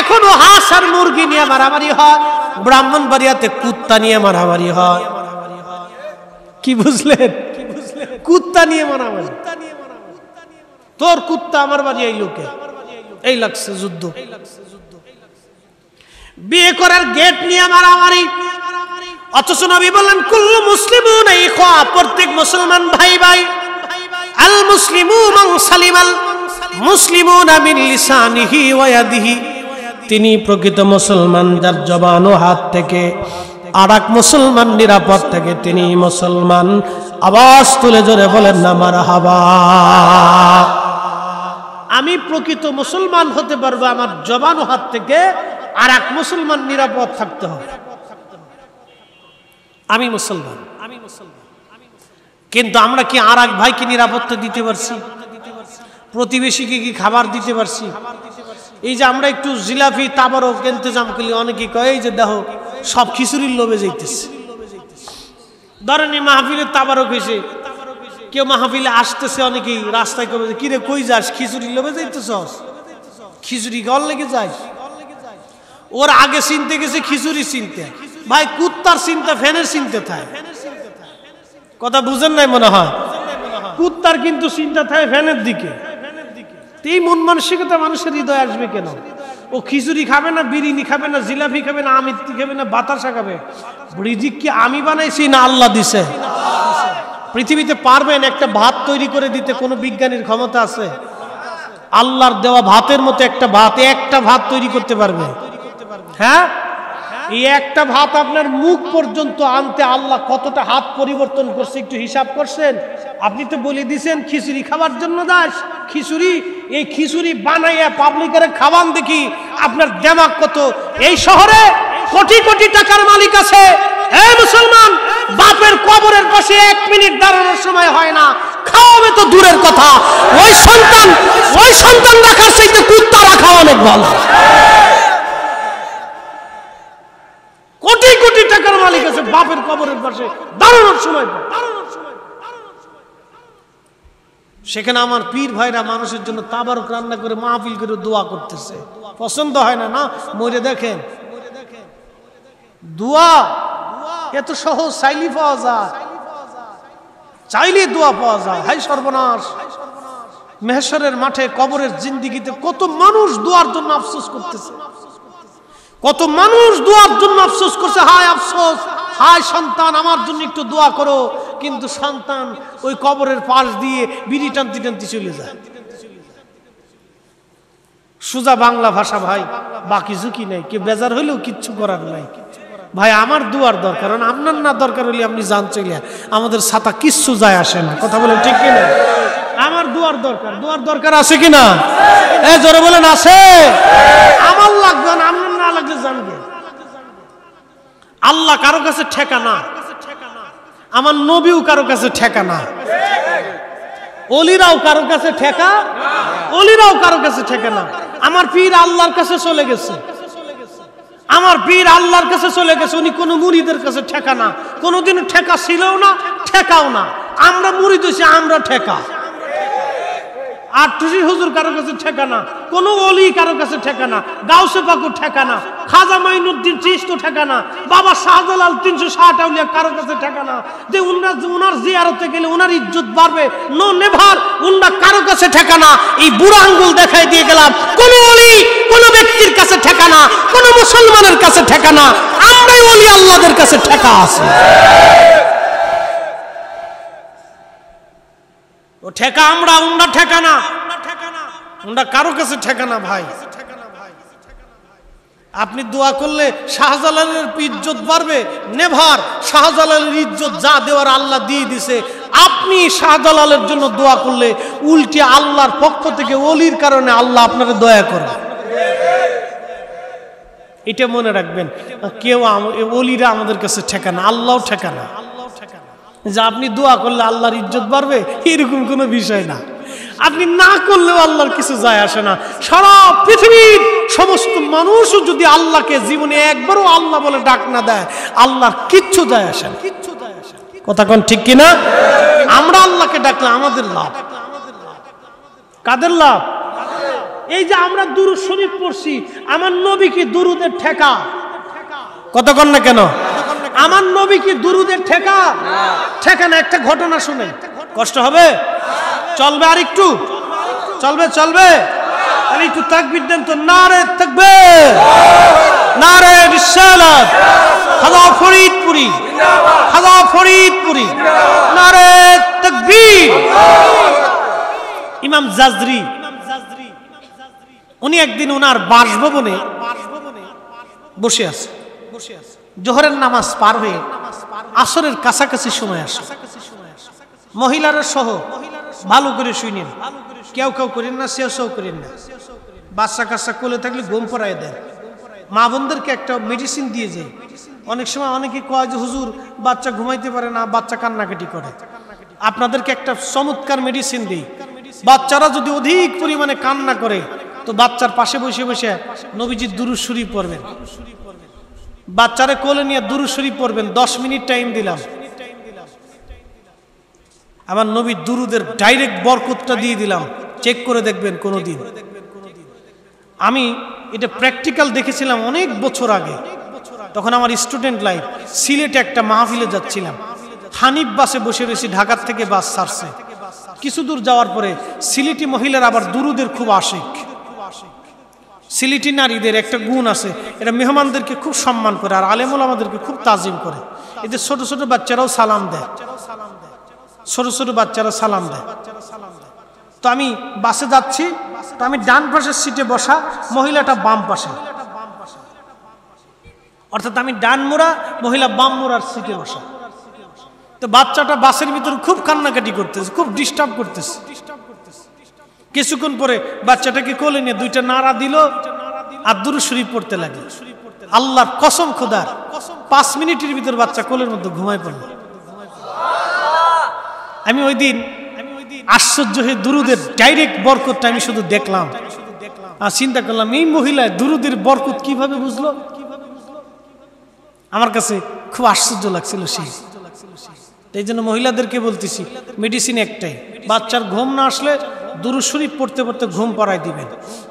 এখনো হাঁস আর মুরগি নিয়ে মারামারি হয় ব্রাহ্মণ বাড়িয়াতে কুত্তা নিয়ে মারামারি হয় কি বুঝলেন কুত্তা নিয়ে মারামারি তোর কুত্তা আমার বাড়ি এই লোকে এই লাগছে যুদ্ধ বিয়ে করার গেট নিয়ে মারামারি অথচ নবী বললেন কুল্লু মুসলিম প্রত্যেক মুসলমান ভাই ভাই আল মুসলিম সালিমাল তিনি প্রকৃত মুসলমান যার জবান ও হাত থেকে আর এক মুসলমান নিরাপদ থেকে তিনি মুসলমান আবাস তুলে জোরে বলেন না মার হাবা আমি প্রকৃত মুসলমান হতে পারবো আমার জবান ও হাত থেকে আর এক মুসলমান নিরাপদ থাকতে হবে আমি মুসলমান আমি মুসলমান কিন্তু আমরা কি আর এক ভাইকে নিরাপত্তা দিতে পারছি প্রতিবেশীকে কি খাবার দিতে পারছি এই যে আমরা একটু জিলাপি তাবারক ইন্তজাম করলি অনেকে কয় এই যে দেখো সব খিচুড়ির লোভে যেতেছে ধরেন এই মাহফিলের তাবারক হয়েছে কেউ মাহফিলে আসতেছে অনেকেই রাস্তায় কবে কিরে কই যাস খিচুড়ির লোভে যাইতেছস খিচুড়ি গল লেগে যাই ওর আগে চিনতে গেছে খিচুড়ি চিনতে ভাই কুত্তার চিন্তা ফ্যানের চিনতে থাকে কথা বুঝেন নাই মনে হয় কুত্তার কিন্তু চিন্তা থাকে ফ্যানের দিকে তো এই মন মানসিকতা মানুষের হৃদয় আসবে কেন ও খিচুড়ি খাবে না বিরিয়ানি খাবে না জিলাপি খাবে না আমি খাবে না বাতাসা খাবে রিজিক কি আমি বানাইছি না আল্লাহ দিছে পৃথিবীতে পারবেন একটা ভাত তৈরি করে দিতে কোনো বিজ্ঞানীর ক্ষমতা আছে আল্লাহর দেওয়া ভাতের মতো একটা ভাত একটা ভাত তৈরি করতে পারবে হ্যাঁ এই একটা ভাত আপনার মুখ পর্যন্ত আনতে আল্লাহ কতটা হাত পরিবর্তন করছে একটু হিসাব করছেন আপনি তো বলে দিছেন খিচুড়ি খাবার জন্য দাস খিচুড়ি এই খিচুড়ি বানাইয়া পাবলিকের খাওয়ান দেখি আপনার দেমাক কত এই শহরে কোটি কোটি টাকার মালিক আছে হে মুসলমান বাপের কবরের পাশে এক মিনিট দাঁড়ানোর সময় হয় না খাওয়াবে তো দূরের কথা ওই সন্তান ওই সন্তান রাখার চাইতে কুত্তা রাখা অনেক ভালো কোটি কোটি টাকার মালিক আছে বাপের কবরের পাশে দাঁড়ানোর সময় দাঁড়ানোর সময় সেখানে আমার পীর ভাইরা মানুষের জন্য তাবারক রান্না করে মাহফিল করে দোয়া করতেছে পছন্দ হয় না না মরে দেখেন দোয়া এত সহজ চাইলি পাওয়া যায় চাইলে দোয়া পাওয়া যায় হাই সর্বনাশ মেহেশ্বরের মাঠে কবরের জিন্দিগিতে কত মানুষ দোয়ার জন্য আফসোস করতেছে কত মানুষ দোয়ার জন্য আফসোস করছে হায় আফসোস হায় সন্তান আমার জন্য একটু দোয়া করো কিন্তু সন্তান ওই কবরের পাশ দিয়ে বিড়ি টানতে টানতে চলে যায় সুজা বাংলা ভাষা ভাই বাকি ঝুঁকি নাই কে বেজার হইলেও কিচ্ছু করার নাই ভাই আমার দুয়ার দরকার আপনার না দরকার হলে আপনি যান চলে আমাদের ছাতা কিচ্ছু যায় আসে না কথা বলেন ঠিক কিনা আমার দুয়ার দরকার দুয়ার দরকার আছে কিনা এ জোরে বলেন আছে আমার লাগবে না আপনার না লাগলে জানবে আল্লাহ কারো কাছে ঠেকা না আমার নবীও কারো কাছে ঠেকা না অলিরাও কারো কাছে ঠেকা অলিরাও কারো কাছে ঠেকা না আমার পীর আল্লাহর কাছে চলে গেছে আমার পীর আল্লাহর কাছে চলে গেছে উনি কোনো মুড়িদের কাছে ঠেকা না কোনোদিন ঠেকা ছিলও না ঠেকাও না আমরা মুড়ি দিয়েছি আমরা ঠেকা আর হুজুর কারো কাছে ঠেকানা কোন অলি কারো কাছে ঠেকানা গাউসে পাকুর ঠেকানা খাজা মাইনুদ্দিন তো ঠেকানা বাবা শাহজালাল তিনশো ষাট আউলিয়া কারো কাছে ঠেকানা যে উনরা উনার জিয়ারতে গেলে উনার ইজ্জত বাড়বে নো নেভার উনরা কারো কাছে ঠেকানা এই বুড়া আঙ্গুল দেখাই দিয়ে গেলাম কোন অলি কোন ব্যক্তির কাছে ঠেকানা কোন মুসলমানের কাছে ঠেকানা আমরাই অলি আল্লাহদের কাছে ঠেকা আছে ও ঠেকা আমরা উন্ডা ঠেকা না উন্ডা কারো কাছে ঠেকা না ভাই আপনি দোয়া করলে শাহজালালের ইজ্জত বাড়বে নেভার শাহজালালের ইজ্জত যা দেওয়ার আল্লাহ দিয়ে দিছে আপনি শাহজালালের জন্য দোয়া করলে উল্টে আল্লাহর পক্ষ থেকে অলির কারণে আল্লাহ আপনাকে দয়া করবে এটা মনে রাখবেন কেউ অলিরা আমাদের কাছে ঠেকানা আল্লাহও ঠেকানা যে আপনি দোয়া করলে আল্লাহর ইজ্জত বাড়বে এরকম কোনো বিষয় না আপনি না করলেও আল্লাহর কিছু যায় আসে না সারা পৃথিবীর সমস্ত মানুষও যদি আল্লাহকে জীবনে একবারও আল্লাহ বলে ডাক না দেয় আল্লাহ কিচ্ছু যায় আসে না কিচ্ছু যায় আসে কথা কন ঠিক কিনা আমরা আল্লাহকে ডাকলে আমাদের লাভ কাদের লাভ এই যে আমরা দুরু শরীফ পড়ছি আমার নবীকে দুরুদের ঠেকা কতক্ষণ না কেন আমার নবী কি দুরুদের ঠেকা ঠেকা না একটা ঘটনা শুনে কষ্ট হবে চলবে আর একটু চলবে চলবে তাহলে একটু তাকবির দেন তো না রে থাকবে না রে বিশালাত খাজা ফরিদপুরি খাজা ফরিদপুরি না রে তাকবির ইমাম জাজরি উনি একদিন ওনার বাসভবনে বসে আছে বসে আছে জোহরের নামাজ পার হয়ে আসরের কাছাকাছি সময় আসে মহিলারা সহ ভালো করে শুনেন কেউ কেউ করেন না সেও সেও করেন না বাচ্চা কাচ্চা কোলে থাকলে গম পড়ায় দেন মা বোনদেরকে একটা মেডিসিন দিয়ে যায় অনেক সময় অনেকে কয় যে হুজুর বাচ্চা ঘুমাইতে পারে না বাচ্চা কান্নাকাটি করে আপনাদেরকে একটা চমৎকার মেডিসিন দিই বাচ্চারা যদি অধিক পরিমাণে কান্না করে তো বাচ্চার পাশে বসে বসে নবীজির দুরুশ্বরী পড়বেন বাচ্চারে কোলে নিয়ে দুরুশরী পড়বেন দশ মিনিট টাইম দিলাম আমার নবী দুরুদের ডাইরেক্ট বরকতটা দিয়ে দিলাম চেক করে দেখবেন কোনো দিন আমি এটা প্র্যাকটিক্যাল দেখেছিলাম অনেক বছর আগে তখন আমার স্টুডেন্ট লাইফ সিলেটে একটা মাহফিলে যাচ্ছিলাম হানিফ বাসে বসে রয়েছি ঢাকার থেকে বাস সারছে কিছু দূর যাওয়ার পরে সিলেটি মহিলার আবার দুরুদের খুব আশিক সিলিটি নারীদের একটা গুণ আছে এটা মেহমানদেরকে খুব সম্মান করে আর আলেমুল আমাদেরকে খুব তাজিম করে এদের ছোট ছোট বাচ্চারাও সালাম দেয় ছোট ছোট বাচ্চারা সালাম দেয় তো আমি বাসে যাচ্ছি তো আমি ডান পাশের সিটে বসা মহিলাটা বাম পাশে অর্থাৎ আমি ডান মোড়া মহিলা বাম মোড়ার সিটে বসা তো বাচ্চাটা বাসের ভিতর খুব কান্নাকাটি করতেছে খুব ডিস্টার্ব করতেছে কিছুক্ষণ পরে বাচ্চাটাকে কোলে নিয়ে দুইটা নাড়া দিল আব্দুর শরীফ পড়তে লাগে আল্লাহর কসম খোদার পাঁচ মিনিটের ভিতর বাচ্চা কোলের মধ্যে ঘুমায় পড়ল আমি ওই দিন আশ্চর্য হয়ে দুরুদের ডাইরেক্ট বরকতটা আমি শুধু দেখলাম আর চিন্তা করলাম এই মহিলায় দুরুদের বরকত কিভাবে বুঝলো আমার কাছে খুব আশ্চর্য লাগছিল সে এই জন্য মহিলাদেরকে বলতেছি মেডিসিন একটাই বাচ্চার ঘুম না আসলে দুরুশরীফ পড়তে পড়তে ঘুম পাড়ায় দিবেন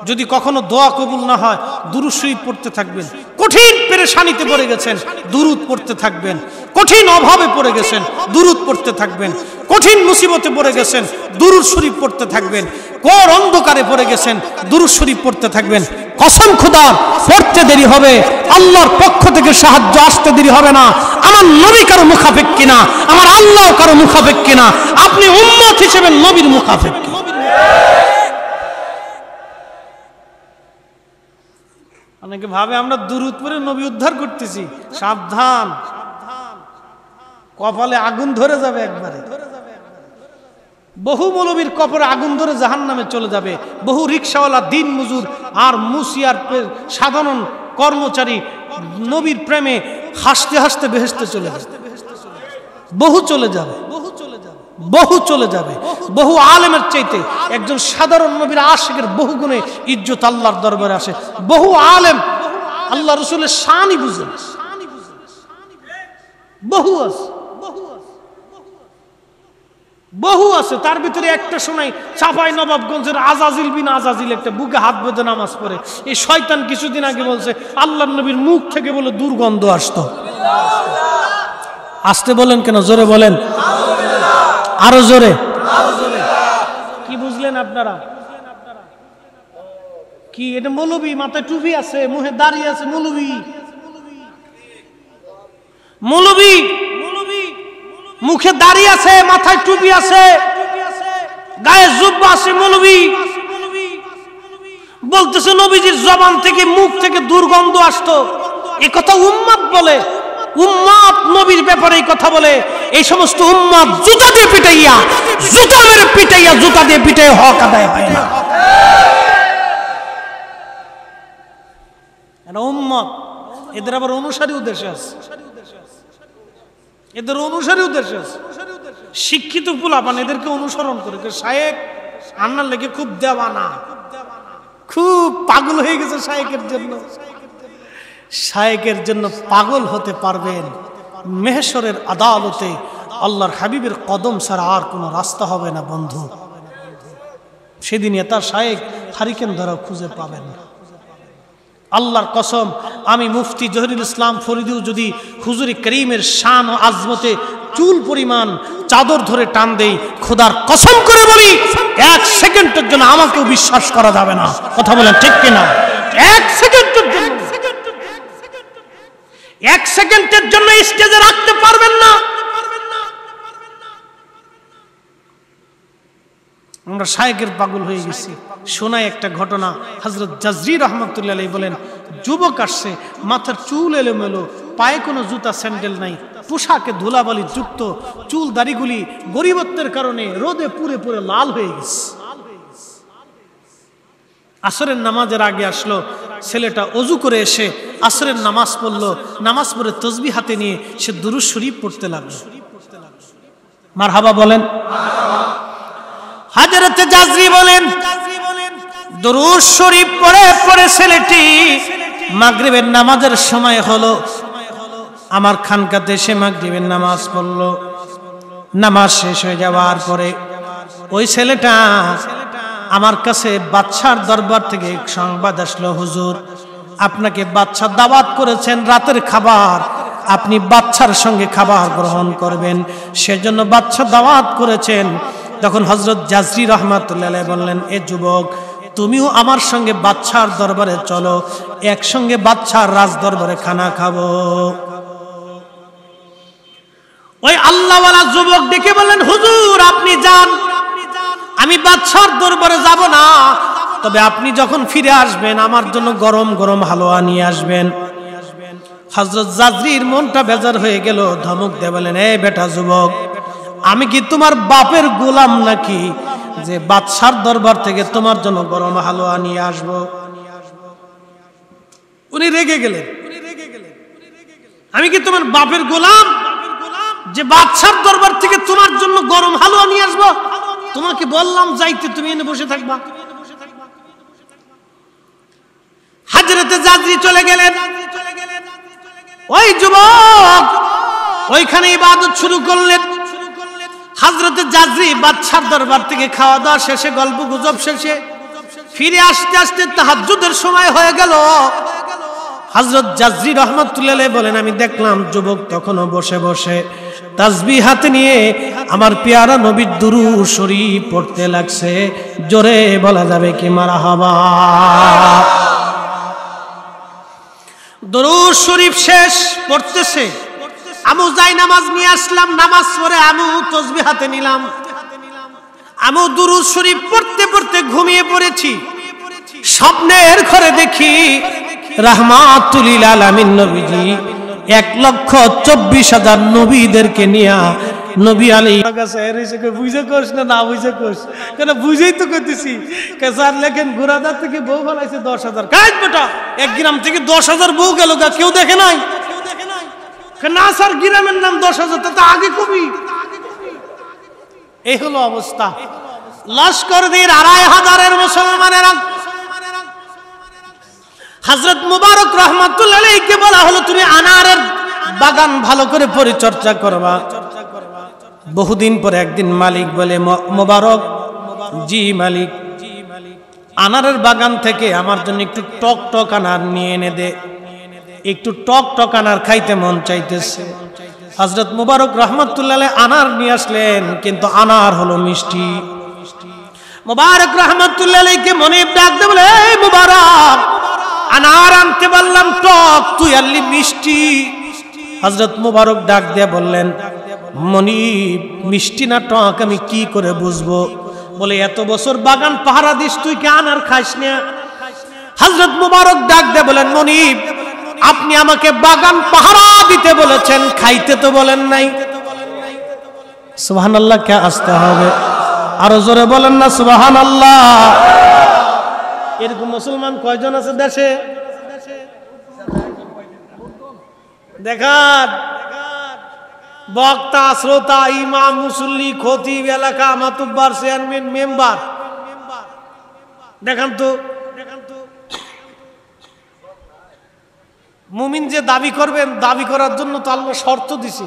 যদি কখনো দোয়া কবুল না হয় দুরুশরীফ পড়তে থাকবেন কঠিন পেরেশানিতে পড়ে গেছেন দুরুদ পড়তে থাকবেন কঠিন অভাবে পড়ে গেছেন দুরুদ পড়তে থাকবেন কঠিন মুসিবতে পড়ে গেছেন দুরুদ শরীফ পড়তে থাকবেন কর অন্ধকারে পড়ে গেছেন দুরুদ শরীফ পড়তে থাকবেন কসম খুদা পড়তে দেরি হবে আল্লাহর পক্ষ থেকে সাহায্য আসতে দেরি হবে না আমার নবী কারো মুখাফেক কিনা আমার আল্লাহ কারো মুখাফেক কিনা আপনি উম্মত হিসেবে নবীর মুখাফেক কিনা অনেকে ভাবে আমরা নবী উদ্ধার করতেছি সাবধান কপালে আগুন ধরে যাবে একবারে বহু মৌলবীর কপরে আগুন ধরে জাহান নামে চলে যাবে বহু রিক্সাওয়ালা দিন মজুর আর মুসিয়ার সাধারণ কর্মচারী নবীর প্রেমে হাসতে হাসতে বেহেসতে চলে যাবে বহু চলে যাবে বহু চলে যাবে বহু আলেমের চাইতে একজন সাধারণ নবীর আশেকের বহু গুণে ইজ্জত আল্লাহর দরবারে আসে বহু আলেম আল্লাহ রসুলের শানই বুঝেন বহু আছে বহু আছে তার ভিতরে একটা শোনাই চাপাই নবাবগঞ্জের আজাজিল বিন আজাজিল একটা বুকে হাত বেঁধে নামাজ পড়ে এই শয়তান কিছুদিন আগে বলছে আল্লাহ নবীর মুখ থেকে বলে দুর্গন্ধ আসতো আসতে বলেন কেন জোরে বলেন আরো জোরে কি বুঝলেন আপনারা কি এটা মৌলবি মাথায় টুপি আছে মুহে দাঁড়িয়ে আছে মৌলবি মৌলবি মুখে দাঁড়িয়ে আছে মাথায় টুপি আছে গায়ে জুব্বা আছে মৌলবি বলতেছে নবীজির জবান থেকে মুখ থেকে দুর্গন্ধ আসতো এ কথা উম্মাদ বলে উম্মাদ নবীর ব্যাপারে কথা বলে এই সমস্ত উম্মাদ জুতা দিয়ে পিটাইয়া জুতা মেরে পিটাইয়া জুতা দিয়ে পিটাই হক আদায় হয় না উম্মত এদের আবার অনুসারী উদ্দেশ্য আছে এদের অনুসারী উদ্দেশ্য আছে শিক্ষিত পোলাপান এদেরকে অনুসরণ করে শায়েক আন্নার লেগে খুব দেওয়ানা খুব পাগল হয়ে গেছে শায়েকের জন্য শায়েকের জন্য পাগল হতে পারবেন মেহেশ্বরের আদালতে আল্লাহর হাবিবের কদম ছাড়া আর কোনো রাস্তা হবে না বন্ধু সেদিন তার শায়েক হারিকেন ধরাও খুঁজে পাবেন না আল্লাহর কসম আমি মুফতি জহরুল ইসলাম ফরিদিও যদি হুজুরি করিমের শান ও আজমতে চুল পরিমাণ চাদর ধরে টান দেই খোদার কসম করে বলি এক সেকেন্ডের জন্য আমাকেও বিশ্বাস করা যাবে না কথা বলেন ঠিক কিনা এক সেকেন্ড এক সেকেন্ডের জন্য স্টেজে রাখতে পারবেন না আমরা শায়েকের পাগল হয়ে গেছি শোনায় একটা ঘটনা হজরত জাজরির রহমতুল্লাহ বলেন যুবক আসছে মাথার চুল এলোমেলো পায়ে কোনো জুতা স্যান্ডেল নাই পোশাকে ধুলাবালি যুক্ত চুল দাড়িগুলি গরিবত্বের কারণে রোদে পুরে পুরে লাল হয়ে গেছে আসরের নামাজের আগে আসলো ছেলেটা অজু করে এসে আসরের নামাজ পড়লো নামাজ পড়ে তসবি হাতে নিয়ে সে দুরু শরীফ পড়তে লাগলো মার হাবা বলেন হাজারতে জাজরি বলেন দরুদ শরীফ পড়ে পড়ে ছেলেটি মাগরিবের নামাজের সময় হলো আমার খানকাতে দেশে মাগরিবের নামাজ পড়ল নামাজ শেষ হয়ে যাওয়ার পরে ওই ছেলেটা আমার কাছে বাদশার দরবার থেকে সংবাদ আসলো হুজুর আপনাকে বাচ্চা দাওয়াত করেছেন রাতের খাবার আপনি বাচ্চার সঙ্গে খাবার গ্রহণ করবেন সেজন্য বাচ্চা দাওয়াত করেছেন তখন হজরত জাজরি রহমাতুল্লাহ বললেন এ যুবক তুমিও আমার সঙ্গে বাচ্চার দরবারে চলো একসঙ্গে বাচ্চার রাজ দরবারে খানা খাবো ওই আল্লাহওয়ালা যুবক ডেকে বললেন হুজুর আপনি যান আমি বাদশার দরবারে যাব না তবে আপনি যখন ফিরে আসবেন আমার জন্য গরম গরম হালুয়া নিয়ে আসবেন হজরত জাজরির মনটা বেজার হয়ে গেল ধমক দে বলেন এ বেটা যুবক আমি কি তোমার বাপের গোলাম নাকি যে বাদশার দরবার থেকে তোমার জন্য গরম হালুয়া নিয়ে আসব উনি রেগে গেলেন আমি কি তোমার বাপের গোলাম যে বাদশার দরবার থেকে তোমার জন্য গরম হালুয়া নিয়ে আসবো তোমাকে বললাম যাইতে তুমি এনে বসে থাকবা হাজরতে জাজরি চলে গেলেন ওই যুবক ওইখানে ইবাদত শুরু করলেন হাজরতে জাজরি বাচ্চার দরবার থেকে খাওয়া দাওয়া শেষে গল্প গুজব শেষে ফিরে আসতে আসতে তাহাজুদের সময় হয়ে গেল হজরত জাজরি রহমতুল্লাহ বলেন আমি দেখলাম যুবক তখনও বসে বসে তাজবি হাতে নিয়ে আমার পেয়ারা নবীর দুরু শরীফ পড়তে লাগছে জোরে বলা যাবে কি মারা হবা দরু শরীফ শেষ পড়তেছে আমু যাই নামাজ নিয়ে আসলাম নামাজ পড়ে আমু তসবি হাতে নিলাম আমু দুরু শরীফ পড়তে পড়তে ঘুমিয়ে পড়েছি স্বপ্নের ঘরে দেখি রাহমাতুলিল আলামিন নবীজি এক লক্ষ চব্বিশ হাজার নবীদেরকে বুঝে না বুঝে তো দশ হাজার এক গ্রাম থেকে দশ হাজার বউ গা কেউ দেখে নাই দশ আগে কবি এই হলো অবস্থা লস্কর দিয়ে আড়াই হাজারের মুসলমানেরা হাজরত মুবারক রহমতুল্লাহকে বলা হলো তুমি আনারের বাগান ভালো করে পরিচর্যা করবা বহুদিন পরে একদিন মালিক বলে মোবারক জি মালিক আনারের বাগান থেকে আমার জন্য একটু টক টক আনার নিয়ে এনে দে একটু টক টক আনার খাইতে মন চাইতেছে হজরত মুবারক রহমতুল্লাহ আনার নিয়ে আসলেন কিন্তু আনার হলো মিষ্টি মুবারক রহমতুল্লাহকে মনে ডাকতে বলে মুবারক আনার আনতে পারলাম টক তুই আনলি মিষ্টি হজরত মুবারক ডাক দিয়ে বললেন মনি মিষ্টি না টক আমি কি করে বুঝবো বলে এত বছর বাগান পাহারা দিস তুই কেন আর খাস না হজরত মুবারক ডাক দিয়ে বলেন মনিব আপনি আমাকে বাগান পাহারা দিতে বলেছেন খাইতে তো বলেন নাই সুবাহান আল্লাহকে আসতে হবে আরো জোরে বলেন না সুবাহান আল্লাহ এরকম মুসলমান কয়জন আছে দেশে দেখান বক্তা শ্রোতা ইমাম মুসল্লি খতিব এলাকা মাতুব্বার চেয়ারম্যান মেম্বার দেখান তো মুমিন যে দাবি করবেন দাবি করার জন্য তো আল্লাহ শর্ত দিছে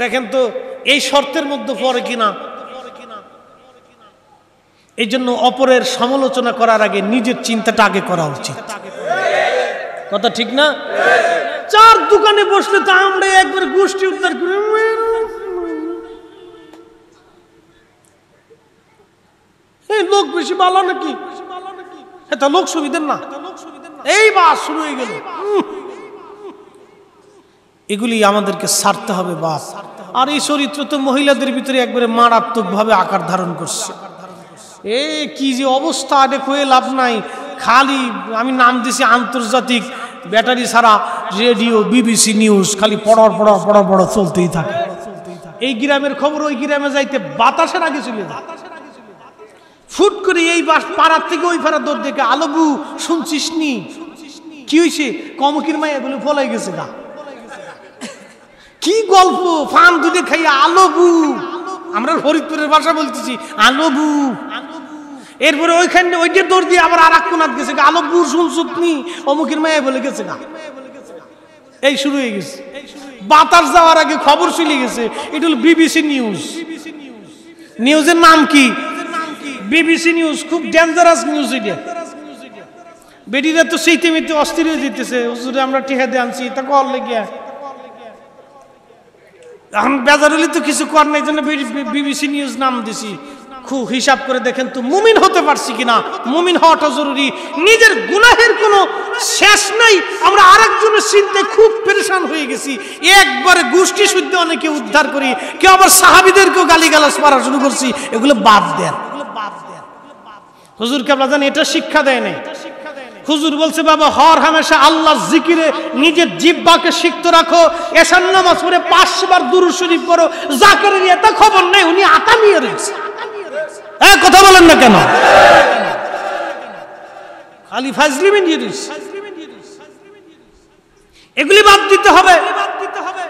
দেখেন তো এই শর্তের মধ্যে পড়ে কিনা এই জন্য অপরের সমালোচনা করার আগে নিজের চিন্তাটা আগে করা উচিত কথা ঠিক না চার দোকানে বসলে তো আমরা একবার গোষ্ঠী উদ্ধার করে এই লোক বেশি ভালো নাকি এটা লোক সুবিধের না এই বাস শুরু হয়ে গেল এগুলি আমাদেরকে সারতে হবে বাস আর এই চরিত্র তো মহিলাদের ভিতরে একবারে মারাত্মকভাবে আকার ধারণ করছে এ কি যে অবস্থা দেখো এ লাভ নাই খালি আমি নাম দিছি আন্তর্জাতিক ব্যাটারি ছাড়া রেডিও বিবিসি নিউজ খালি পড়ার পড়ার পড়ার পড়া চলতেই থাকে এই গ্রামের খবর ওই গ্রামে যাইতে বাতাসের আগে চলে যায় ফুট করে এই বাস পাড়ার থেকে ওই পাড়ার দোর দেখে আলবু শুনছিস নি কি হয়েছে কমকির মায়া বলে ফলাই গেছে গা কি গল্প ফান দুধে খাইয়া আলবু আমরা ফরিদপুরের ভাষা বলতেছি আলবু এরপরে ওইখানে ওইটা দৌড় দিয়ে আবার আর একটু কোনাত গেছে আলোকপুর শুনসুতনি অমুকের মায়ে বলে গেছে না এই শুরু হয়ে গেছে বাতাস যাওয়ার আগে খবর চলে গেছে এটা হলো বিবিসি নিউজ নিউজের নাম কি বিবিসি নিউজ খুব ডেঞ্জারাস নিউজ এটা বেটিরা তো সেইতে মিতে অস্থির হয়ে যেতেছে হুজুরে আমরা টিহা দিয়ে আনছি তা কল লেগে এখন বেজার হলে তো কিছু কর নাই জন্য বিবিসি নিউজ নাম দিছি খুব হিসাব করে দেখেন তো মুমিন হতে পারছি কিনা মুমিন হওয়াটা জরুরি নিজের গুনাহের কোনো শেষ নাই আমরা আরেকজনের চিনতে খুব পরেশান হয়ে গেছি একবারে গোষ্ঠী শুদ্ধ অনেকে উদ্ধার করি কেউ আবার সাহাবিদেরকেও গালাস মারা শুরু করছি এগুলো বাদ দেন হুজুরকে কেবলা জানি এটা শিক্ষা দেয় নাই হুজুর বলছে বাবা হর হামেশা আল্লাহ জিকিরে নিজের জিব্বাকে সিক্ত রাখো এসান্ন নামাজ পরে পাঁচবার দুরু শরীফ করো জাকের তা খবর নেই উনি আতামিয়ে রয়েছে হ্যাঁ কথা বলেন না কেন খালি ফাজলিমে এগুলি বাদ দিতে হবে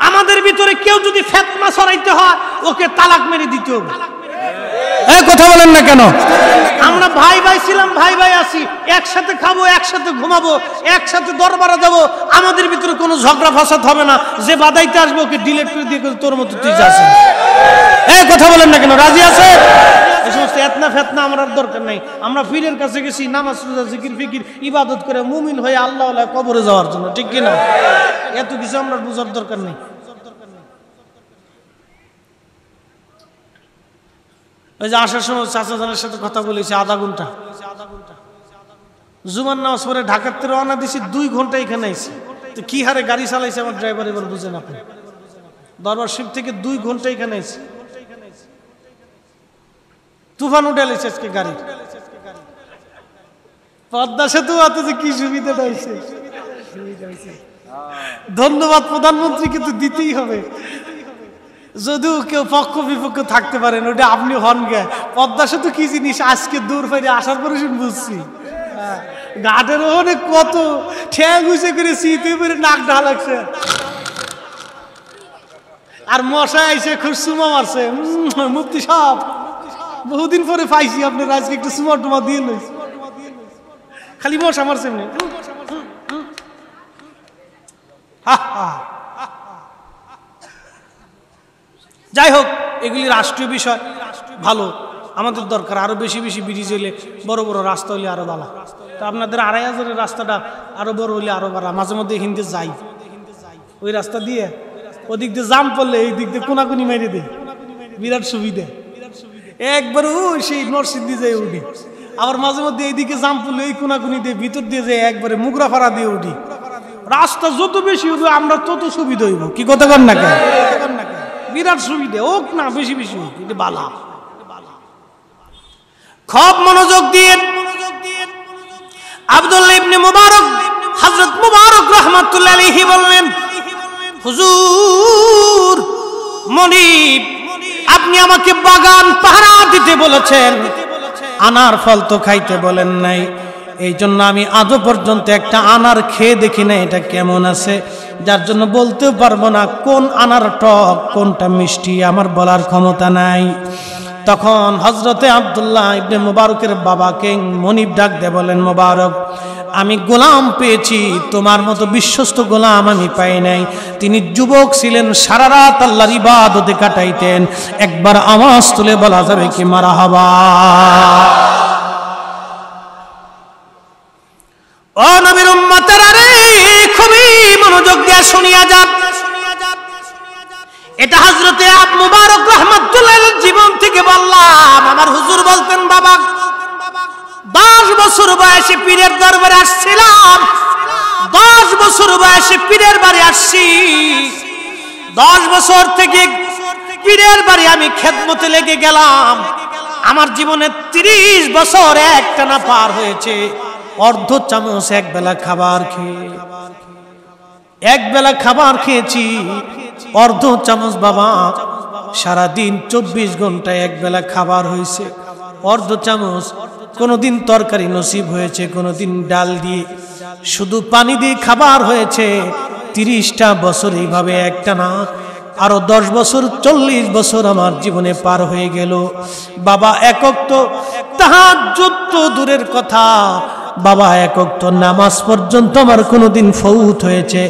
আমাদের ভিতরে কেউ যদি ফেতনা সরাইতে হয় ওকে তালাক মেরে দিতে হবে হ্যাঁ কথা বলেন না কেন আমরা ভাই ভাই ছিলাম ভাই ভাই আছি একসাথে খাবো একসাথে ঘুমাবো একসাথে দরবারে যাবো আমাদের ভিতরে কোনো ঝগড়া ফসাদ হবে না যে বাদাইতে আসবো ওকে ডিলেট করে দিয়ে তোর মতো তুই যাচ্ছে হ্যাঁ কথা বলেন না কেন রাজি আছে এই সমস্ত এতনা ফেতনা আমার দরকার নেই আমরা ফিরের কাছে গেছি নামাজ রোজা জিকির ফিকির ইবাদত করে মুমিন হয়ে আল্লাহ কবরে যাওয়ার জন্য ঠিক কিনা এত কিছু আমরা বোঝার দরকার নেই ওই যে আসার সময় চাচা জানের সাথে কথা বলেছি আধা ঘন্টা জুমার নামাজ পরে ঢাকার থেকে রওনা দিছি দুই ঘন্টা এখানে আইছি তো কি হারে গাড়ি চালাইছে আমার ড্রাইভার এবার বুঝেন আপনি দরবার শিব থেকে দুই ঘন্টা এখানে আইছি তুফান উঠে এলেছে আজকে গাড়ি পদ্মা সেতু হাতে যে কি সুবিধা হয়েছে ধন্যবাদ প্রধানমন্ত্রী কিন্তু দিতেই হবে যদিও কেউ পক্ষ বিপক্ষ থাকতে পারেন ওটা আপনি হন গে পদ্মা সেতু কি জিনিস আজকে দূর ফেরে আসার পরে শুনে বুঝছি ঘাটের ওখানে কত ঠেয়া উঁচে করে সিঁতে করে নাক ঢা লাগছে আর মশা আইসে খুব সুমা মারছে মুক্তি সব বহুদিন পরে পাইছি আপনার আজকে একটু সুমার টুমার দিয়ে লই খালি বস আমার সামনে যাই হোক এগুলি রাষ্ট্রীয় বিষয় ভালো আমাদের দরকার আরো বেশি বেশি ব্রিজ হইলে বড় বড় রাস্তা হইলে আরো ভালো তো আপনাদের আড়াই হাজারের রাস্তাটা আরো বড় হইলে আরো ভালো মাঝে মধ্যে হিন্দি যাই ওই রাস্তা দিয়ে ওদিক দিয়ে জাম পড়লে এই দিক দিয়ে কোনাকুনি মেরে দেয় বিরাট সুবিধা একবার ও সেই নরসিদ দিয়ে যেয়ে উঠি আবার মাঝে মধ্যে এইদিকে জামপুল এই কোনাকুনি দিয়ে ভিতর দিয়ে যেয়ে একবারে ফাড়া দিয়ে উঠি রাস্তা যত বেশি হবে আমরা তত সুবিধা হইব কি কথা কর না কেন বিরাট সুবিধা হোক না বেশি বেশি হোক এটা বালা খব মনোযোগ দিয়ে আব্দুল্লাহ ইবনে মুবারক হযরত মুবারক রাহমাতুল্লাহ আলাইহি বললেন হুজুর মনিব আপনি আমাকে বাগান পাহারা দিতে বলেছেন আনার ফল তো খাইতে বলেন নাই এই জন্য আমি আজও পর্যন্ত একটা আনার খেয়ে দেখি না এটা কেমন আছে যার জন্য বলতেও পারবো না কোন আনার টক কোনটা মিষ্টি আমার বলার ক্ষমতা নাই তখন হজরতে আবদুল্লাহ ইবনে মুবারকের বাবাকে মনিব ডাক দে বলেন মুবারক আমি গোলাম পেয়েছি তোমার মতো বিশ্বস্ত গোলাম আমি পাই নাই তিনি যুবক ছিলেন সারা রাত আল্লাহর ইবাদতে কাটাইতেন একবার আওয়াজ তুলে বলা যাবে কি মারা হাবা ও নবীর উম্মতেরা খুবই মনোযোগ দিয়ে শুনিয়া যান এটা হযরতে আব মুবারক রহমাতুল্লাহ জীবন থেকে বললাম আমার হুজুর বলতেন বাবা দশ বছর বয়সে পীরের দরবারে আসছিলাম দশ বছর বয়সে পীরের বাড়ি আসছি দশ বছর থেকে পীরের বাড়ি আমি খেদমতে লেগে গেলাম আমার জীবনে ৩০ বছর একটানা পার হয়েছে অর্ধ চামচ এক বেলা খাবার খেয়ে এক বেলা খাবার খেয়েছি অর্ধ চামচ বাবা সারাদিন চব্বিশ ঘন্টায় এক বেলা খাবার হয়েছে অর্ধ চামচ কোনোদিন তরকারি নসিব হয়েছে কোনোদিন ডাল দিয়ে শুধু পানি দিয়ে খাবার হয়েছে তিরিশটা বছর এইভাবে একটা না আরো দশ বছর চল্লিশ বছর আমার জীবনে পার হয়ে গেল বাবা একক তো তাহার যত দূরের কথা বাবা একক তো নামাজ পর্যন্ত আমার কোনোদিন ফৌত হয়েছে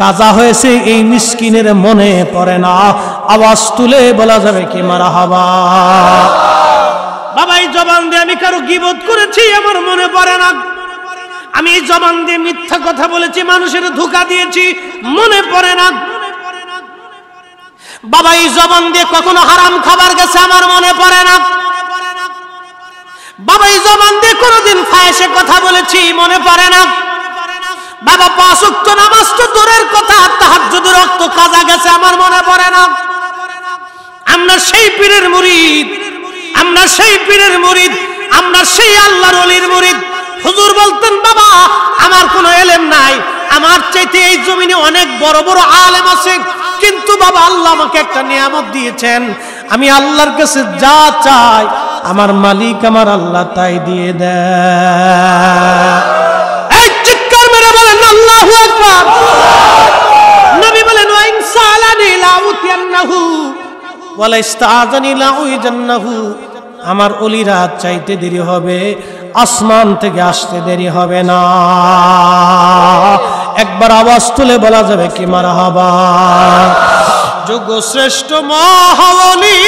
কাজা হয়েছে এই মিসকিনের মনে পড়ে না আওয়াজ তুলে বলা যাবে কি মারা হাবা বাবাই জবান দিয়ে আমি কারো গিবোধ করেছি আমার মনে পড়ে না আমি জবান দিয়ে মিথ্যা কথা বলেছি মানুষের ধোকা দিয়েছি মনে পড়ে না বাবা এই জবান দিয়ে কখনো হারাম খাবার গেছে আমার মনে পড়ে না বাবা এই জবান দিয়ে কোনোদিন ফায়েসে কথা বলেছি মনে পড়ে না বাবা পাঁচক্ত নামাজ তো দূরের কথা যদি রক্ত কাজা গেছে আমার মনে পড়ে না আমরা সেই পীরের মুড়ি আমরা সেই পীরের মরিদ আমরা সেই আল্লাহর অলির মরিদ হুজুর বলতেন বাবা আমার কোনো এলেম নাই আমার চাইতে এই জমিনে অনেক বড় বড় আলেম আছে কিন্তু বাবা আল্লাহ আমাকে একটা নিয়ামত দিয়েছেন আমি আল্লাহর কাছে যা চাই আমার মালিক আমার আল্লাহ তাই দিয়ে দেয় চিৎকার মেরে বলেন আল্লাহ নবী বলেন ওয়া ইনসালানি ওয়ালা আমার অলিরা চাইতে দেরি হবে আসমান থেকে আসতে দেরি হবে না একবার আওয়াজ তুলে বলা যাবে কি মারা হবা যুগ শ্রেষ্ঠ মহলি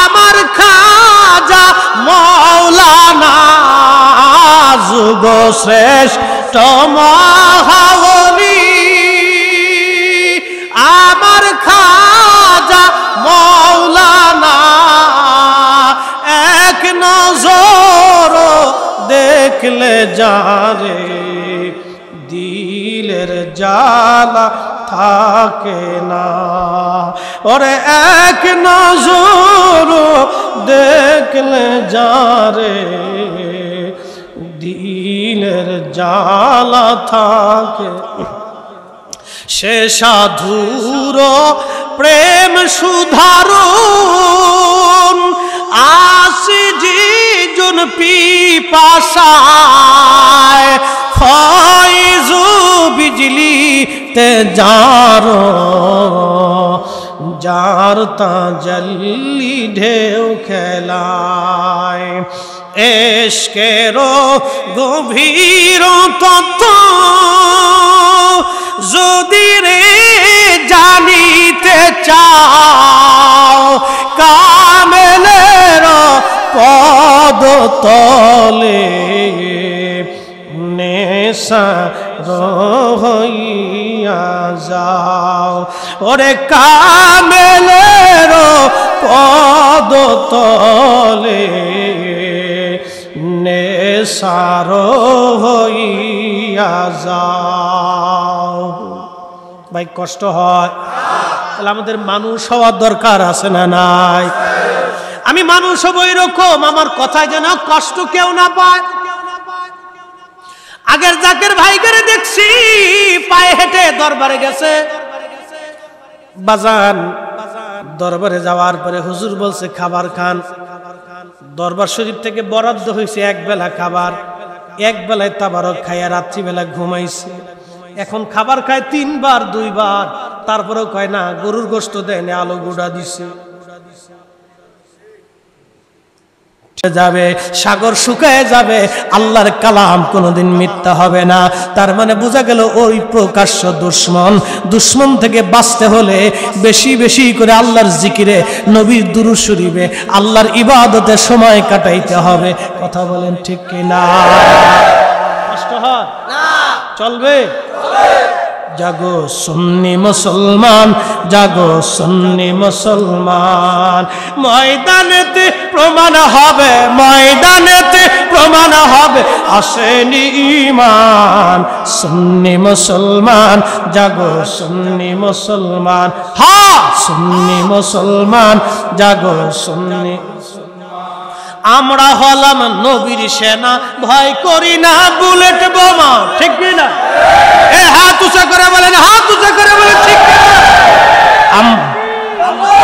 আমার খাজা মৌলানা যুগ শ্রেষ্ঠ মহাবলী নজর দেখলে যারে দিলের জালা থাকে না ওরে এক নজর দেখলে যারে দিলের জালা থাকে সে সাধুর প্রেম সুধারণ আসি নির্জন পিপাসায় ফয়জু বিজলি তে যার যার তা জলি ঢেউ খেলায় এসকেরো গভীর তত্ত্ব যদি রে জানিতে চাও কামেলের পদ তলে নেশা রহইয়া যাও ওরে কামেলের পদ তলে নেশার হইয়া যাও ভাই কষ্ট হয় তাহলে আমাদের মানুষ হওয়ার দরকার আছে না নাই আমি সব ওই রকম আমার কথা যেন কষ্ট কেউ না পায় আগের জাকের ভাই করে দেখছি পায়ে হেঁটে দরবারে গেছে বাজান দরবারে যাওয়ার পরে হুজুর বলছে খাবার খান দরবার শরীফ থেকে বরাদ্দ হয়েছে এক বেলা খাবার এক বেলায় তাবারক খাইয়া রাত্রিবেলা ঘুমাইছে এখন খাবার খায় তিনবার দুইবার তারপরেও কয় না গরুর গোস্ত দেয় আলো গুড়া দিছে যাবে সাগর শুকায় যাবে আল্লাহর কালাম কোনোদিন মিথ্যা হবে না তার মানে বোঝা গেল ওই প্রকাশ্য দুশ্মন দুশ্মন থেকে বাঁচতে হলে বেশি বেশি করে আল্লাহর জিকিরে নবীর দুরু শরীফে আল্লাহর ইবাদতে সময় কাটাইতে হবে কথা বলেন ঠিক কিনা কষ্ট হয় চলবে জাগো সুন্নি মুসলমান জাগো সুন্নি মুসলমান ময়দানেতে প্রমাণ হবে ময়দানেতে প্রমাণ হবে আসেনি ইমান সুন্নি মুসলমান জাগো সুন্নি মুসলমান হা সুন্নি মুসলমান জাগো সুন্নি আমরা হলাম নবীর সেনা ভয় করি না বুলেট বোমা ঠিক না এ হাত উঁচা করে বলেন হাত উঁচা করে বলেন ঠিক আমরা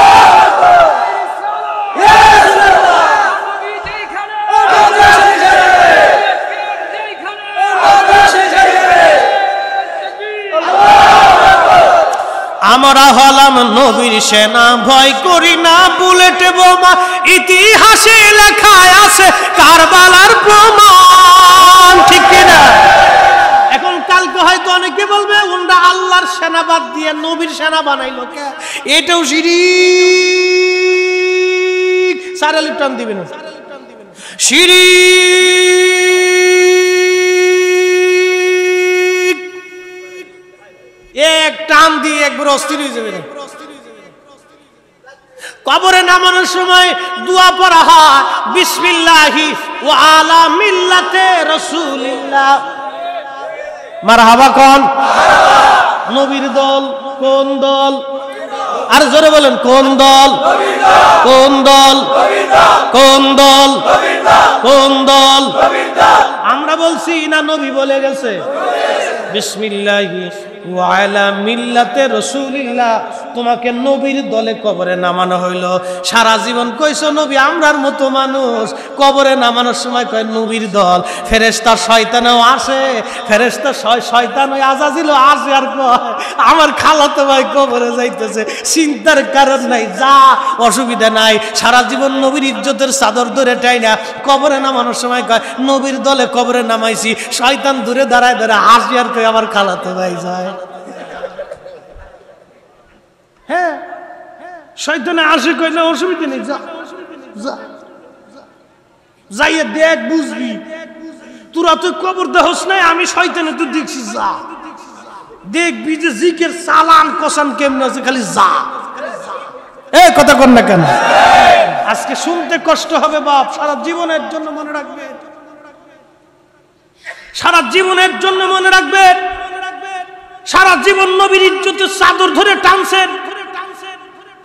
আমরা হলাম নবীর সেনা ভয় করি না বুলেট বোমা ইতিহাসে লেখায় আছে কারবালার প্রমাণ ঠিক কিনা এখন কালকে হয়তো অনেকে বলবে উন্ডা আল্লাহর সেনা বাদ দিয়ে নবীর সেনা বানাইলো কে এটাও সিঁড়ি সারা দিবে দিবেন সারা লিপটান দিবেন সিঁড়ি এক টান দিয়ে একবার অস্থির হয়ে যাবে কবরে নামানোর সময় দুয়া পড়া হয় বিসমিল্লাহি ও আলা মিল্লাতে রসুলিল্লাহ মারহাবা কোন নবীর দল কোন দল আর জোরে বলেন কোন দল কোন দল কোন দল কোন দল আমরা বলছি না নবী বলে গেছে বিসমিল্লাহি মিল্লাতে তোমাকে নবীর দলে কবরে নামানো হইল সারা জীবন কইছো নবী আমরার মতো মানুষ কবরে নামানোর সময় কয় নবীর দল ফেরেস্তা শয়তানেও আসে ফেরেস্তা শয়তান ওই আজাজিল আসে আর কয় আমার খালাতো ভাই কবরে যাইতেছে চিন্তার কারণ নাই যা অসুবিধা নাই সারা জীবন নবীর ইজ্জতের চাদর ধরে টাই না কবরে নামানোর সময় কয় নবীর দলে কবরে নামাইছি শয়তান দূরে দাঁড়ায় ধরে হাসি আর কয় আমার খালাতো ভাই যায় হ্যাঁ শয়তানে আসে অসুবিধা নেই যা যা দেখ বুঝবি তোরা তো কবর দেহস নাই আমি শয়তানে তুই দেখছি যা দেখবি যে জিকের চালান কসান কেমন আছে খালি যা এই কথা কর না কেন আজকে শুনতে কষ্ট হবে বাপ সারা জীবনের জন্য মনে রাখবে সারা জীবনের জন্য মনে রাখবে সারা জীবন নবীর ইজ্জতের চাদর ধরে টানছেন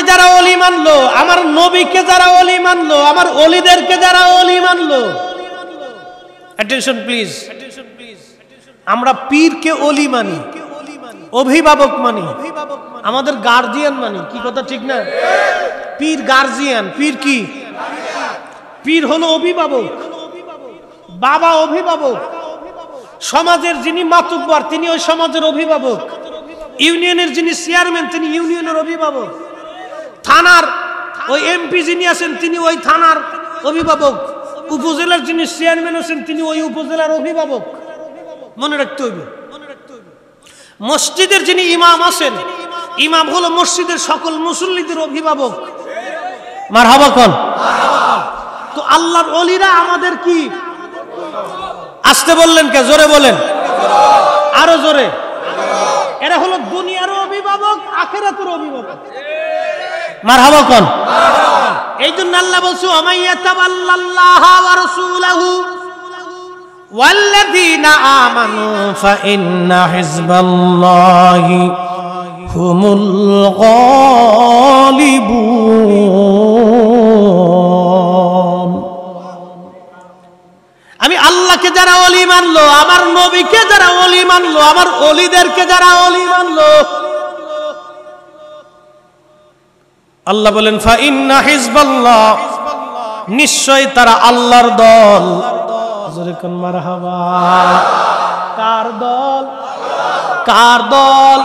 আমাকে যারা অলি মানলো আমার নবীকে যারা অলি মানলো আমার অলিদেরকে যারা অলি মানলো অ্যাটেনশন প্লিজ আমরা পীরকে অলি মানি অভিভাবক মানি আমাদের গার্জিয়ান মানি কি কথা ঠিক না পীর গার্জিয়ান পীর কি পীর হলো অভিভাবক বাবা অভিভাবক সমাজের যিনি মাতুব্বর তিনি ওই সমাজের অভিভাবক ইউনিয়নের যিনি চেয়ারম্যান তিনি ইউনিয়নের অভিভাবক থানার ওই এমপি যিনি আছেন তিনি ওই থানার অভিভাবক উপজেলার যিনি চেয়ারম্যান আছেন তিনি ওই উপজেলার অভিভাবক মনে রাখতে হইবে মসজিদের যিনি ইমাম আছেন ইমাম হলো মসজিদের সকল মুসল্লিদের অভিভাবক মার কন তো আল্লাহর অলিরা আমাদের কি আসতে বললেন কে জোরে বলেন আরো জোরে এরা হলো দুনিয়ারও অভিভাবক আখেরাতের অভিভাবক মার হাবা এই জন্য আল্লাহ বলছো والذين আমি আল্লাহকে যারা অলি মানলো আমার নবীকে যারা অলি মানলো আমার অলিদেরকে যারা অলি মানলো আল্লাহ বলেন ফাইন্না হিজবাল্লাহ নিশ্চয় তারা আল্লাহর দল কার দল কার দল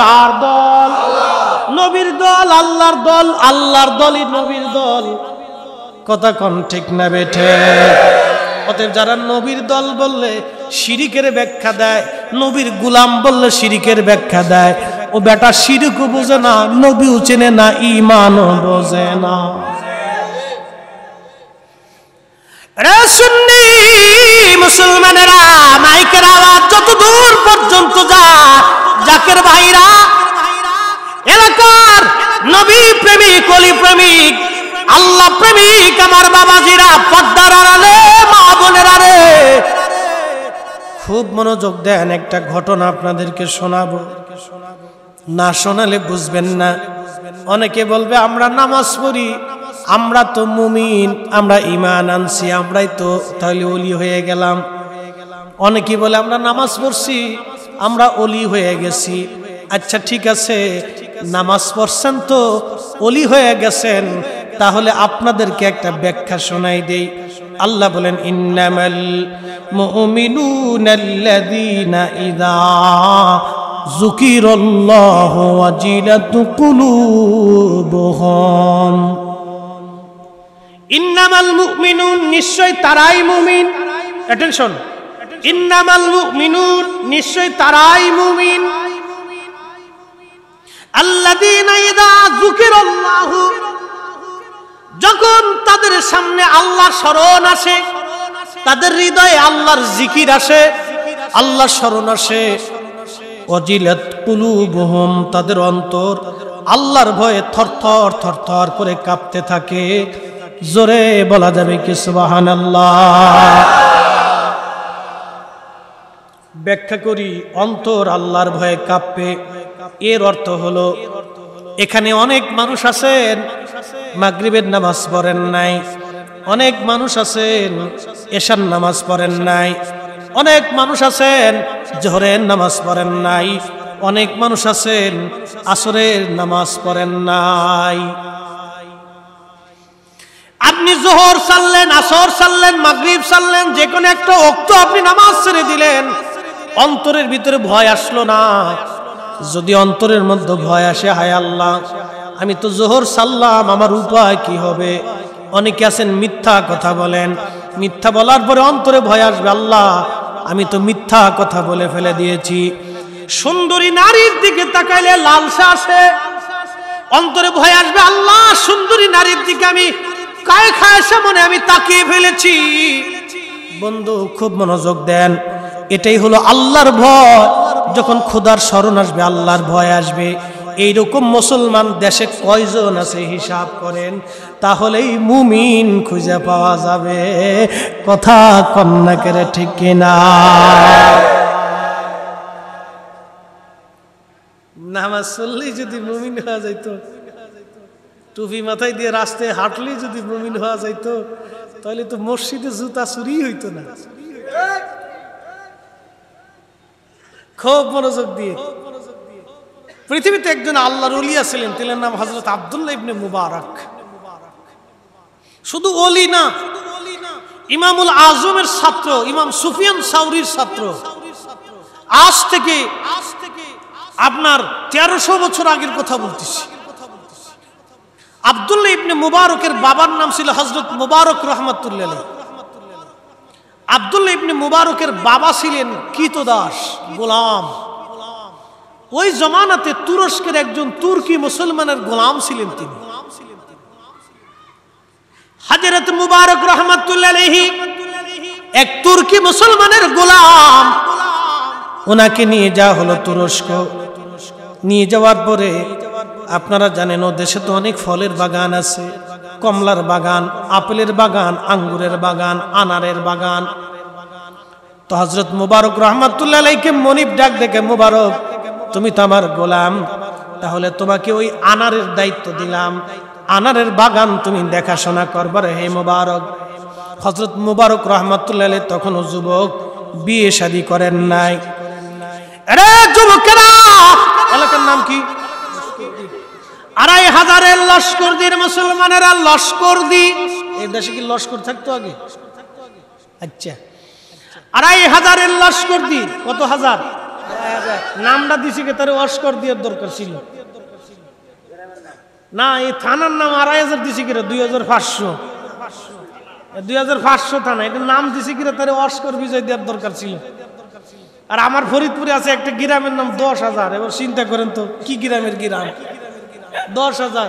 কার দল নবীর দল আল্লাহর দল আল্লাহর দলই নবীর দল কথা কোন ঠিক না বেঠে অতএব যারা নবীর দল বললে শিরিকের ব্যাখ্যা দেয় নবীর গুলাম বললে শিরিকের ব্যাখ্যা দেয় ও বেটা শিরকু বোঝে না নবীও চেনে না ইমান বোঝে না পর্যন্ত এলাকার নবী প্রেমিক আল্লাহ বাবাজিরা মা খুব মনোযোগ দেন একটা ঘটনা আপনাদেরকে শোনাবো শোনাবো না শোনালে বুঝবেন না অনেকে বলবে আমরা নামাজ পড়ি আমরা তো মুমিন আমরা ইমান আনছি আমরাই তো তাহলে অলি হয়ে গেলাম অনেকে বলে আমরা নামাজ পড়ছি আমরা অলি হয়ে গেছি আচ্ছা ঠিক আছে নামাজ পড়ছেন তো অলি হয়ে গেছেন তাহলে আপনাদেরকে একটা ব্যাখ্যা শোনাই দেই আল্লাহ বলেন ইন্নামাল মুমিনুনাল্লাযীনা ইযা ذكر الله وجلت قلوبهم ইন্নামাল মুমিনুন নিশ্চয় তারাই মুমিন অ্যাটেনশন ইন্নামাল মুমিনুন নিশ্চয় তারাই মুমিন আল্লাযীনা ইযা যুকিরাল্লাহু যখন তাদের সামনে আল্লাহ স্মরণ আসে তাদের হৃদয়ে আল্লাহর জিকির আসে আল্লাহ স্মরণ আসে অজিলাত কুলুবুহুম তাদের অন্তর আল্লাহর ভয়ে থরথর থরথর করে কাঁপতে থাকে জোরে বলা যাবে কি সুবাহান ব্যাখ্যা করি অন্তর আল্লাহর ভয়ে কাঁপবে এর অর্থ হলো এখানে অনেক মানুষ আছেন মাগরীবের নামাজ পড়েন নাই অনেক মানুষ আছেন এশার নামাজ পড়েন নাই অনেক মানুষ আছেন জোহরের নামাজ পড়েন নাই অনেক মানুষ আছেন আসরের নামাজ পড়েন নাই আপনি জোহর সারলেন আসর সারলেন মাগরীব সারলেন যে কোনো একটা অক্ত আপনি নামাজ ছেড়ে দিলেন অন্তরের ভিতরে ভয় আসলো না যদি অন্তরের মধ্যে ভয় আসে হায় আল্লাহ আমি তো জোহর সাল্লাম আমার উপায় কি হবে অনেকে আছেন মিথ্যা কথা বলেন মিথ্যা বলার পরে অন্তরে ভয় আসবে আল্লাহ আমি তো মিথ্যা কথা বলে ফেলে দিয়েছি সুন্দরী নারীর দিকে তাকাইলে লালসা আসে অন্তরে ভয় আসবে আল্লাহ সুন্দরী নারীর দিকে আমি কায় খায় মনে আমি তাকিয়ে ফেলেছি বন্ধু খুব মনোযোগ দেন এটাই হলো আল্লাহর ভয় যখন খোদার স্মরণ আসবে আল্লাহর ভয় আসবে এইরকম মুসলমান দেশে কয়জন আছে হিসাব করেন তাহলেই মুমিন খুঁজে পাওয়া যাবে কথা কন্যাকেরে ঠিক কিনা নামাজ চললেই যদি মুমিন হওয়া যাইত টুপি মাথায় দিয়ে রাস্তায় হাঁটলেই যদি মুমিন হওয়া যাইত তাহলে তো মসজিদে জুতা চুরি হইতো না খুব মনোযোগ দিয়ে পৃথিবীতে একজন আল্লাহর অলিয়া ছিলেন তিনের নাম হজরত আবদুল্লাহ ইবনে মুবারক শুধু অলি না ইমামুল আজমের ছাত্র ইমাম সুফিয়ান সাউরির ছাত্র আজ থেকে আজ থেকে আপনার তেরোশো বছর আগের কথা বলতেছি আবদুল্লাহ ইবনে মুবারকের বাবার নাম ছিল হজরত মুবারক রহমতুল্লাহ আবদুল্লাহ ইবনে মুবারকের বাবা ছিলেন কীতদাস গোলাম ওই জমানাতে তুরস্কের একজন তুর্কি মুসলমানের গোলাম ছিলেন তিনি হাজরত মুবারক রহমতুল্লাহ এক তুর্কি মুসলমানের গোলাম ওনাকে নিয়ে যাওয়া হলো তুরস্ক নিয়ে যাওয়ার পরে আপনারা জানেন ও দেশে তো অনেক ফলের বাগান আছে কমলার বাগান আপেলের বাগান আঙ্গুরের বাগান আনারের বাগান তো হজরত মুবারক রহমতুল্লাহ মনিব ডাক দেখে মুবারক তুমি তো আমার গোলাম তাহলে তোমাকে ওই আনারের দায়িত্ব দিলাম আনারের বাগান তুমি দেখাশোনা করবার হে মোবারক হজরত মুবারক রহমতুল্লাহ তখনও যুবক বিয়ে শাদি করেন নাই এলাকার নাম কি আড়াই হাজারের মুসলমানেরা লস্কর থাকতো আগে আচ্ছা আড়াই হাজারের কত হাজার নামটা দিছি কে তার অস্কর দিয়ে দরকার ছিল না এই থানার নাম আড়াই হাজার দিছি কিরা দুই হাজার পাঁচশো দুই হাজার পাঁচশো থানা এটা নাম দিছি কিরা তার অস্কর বিজয় দেওয়ার দরকার ছিল আর আমার ফরিদপুরে আছে একটা গ্রামের নাম দশ হাজার এবার চিন্তা করেন তো কি গ্রামের গ্রাম দশ হাজার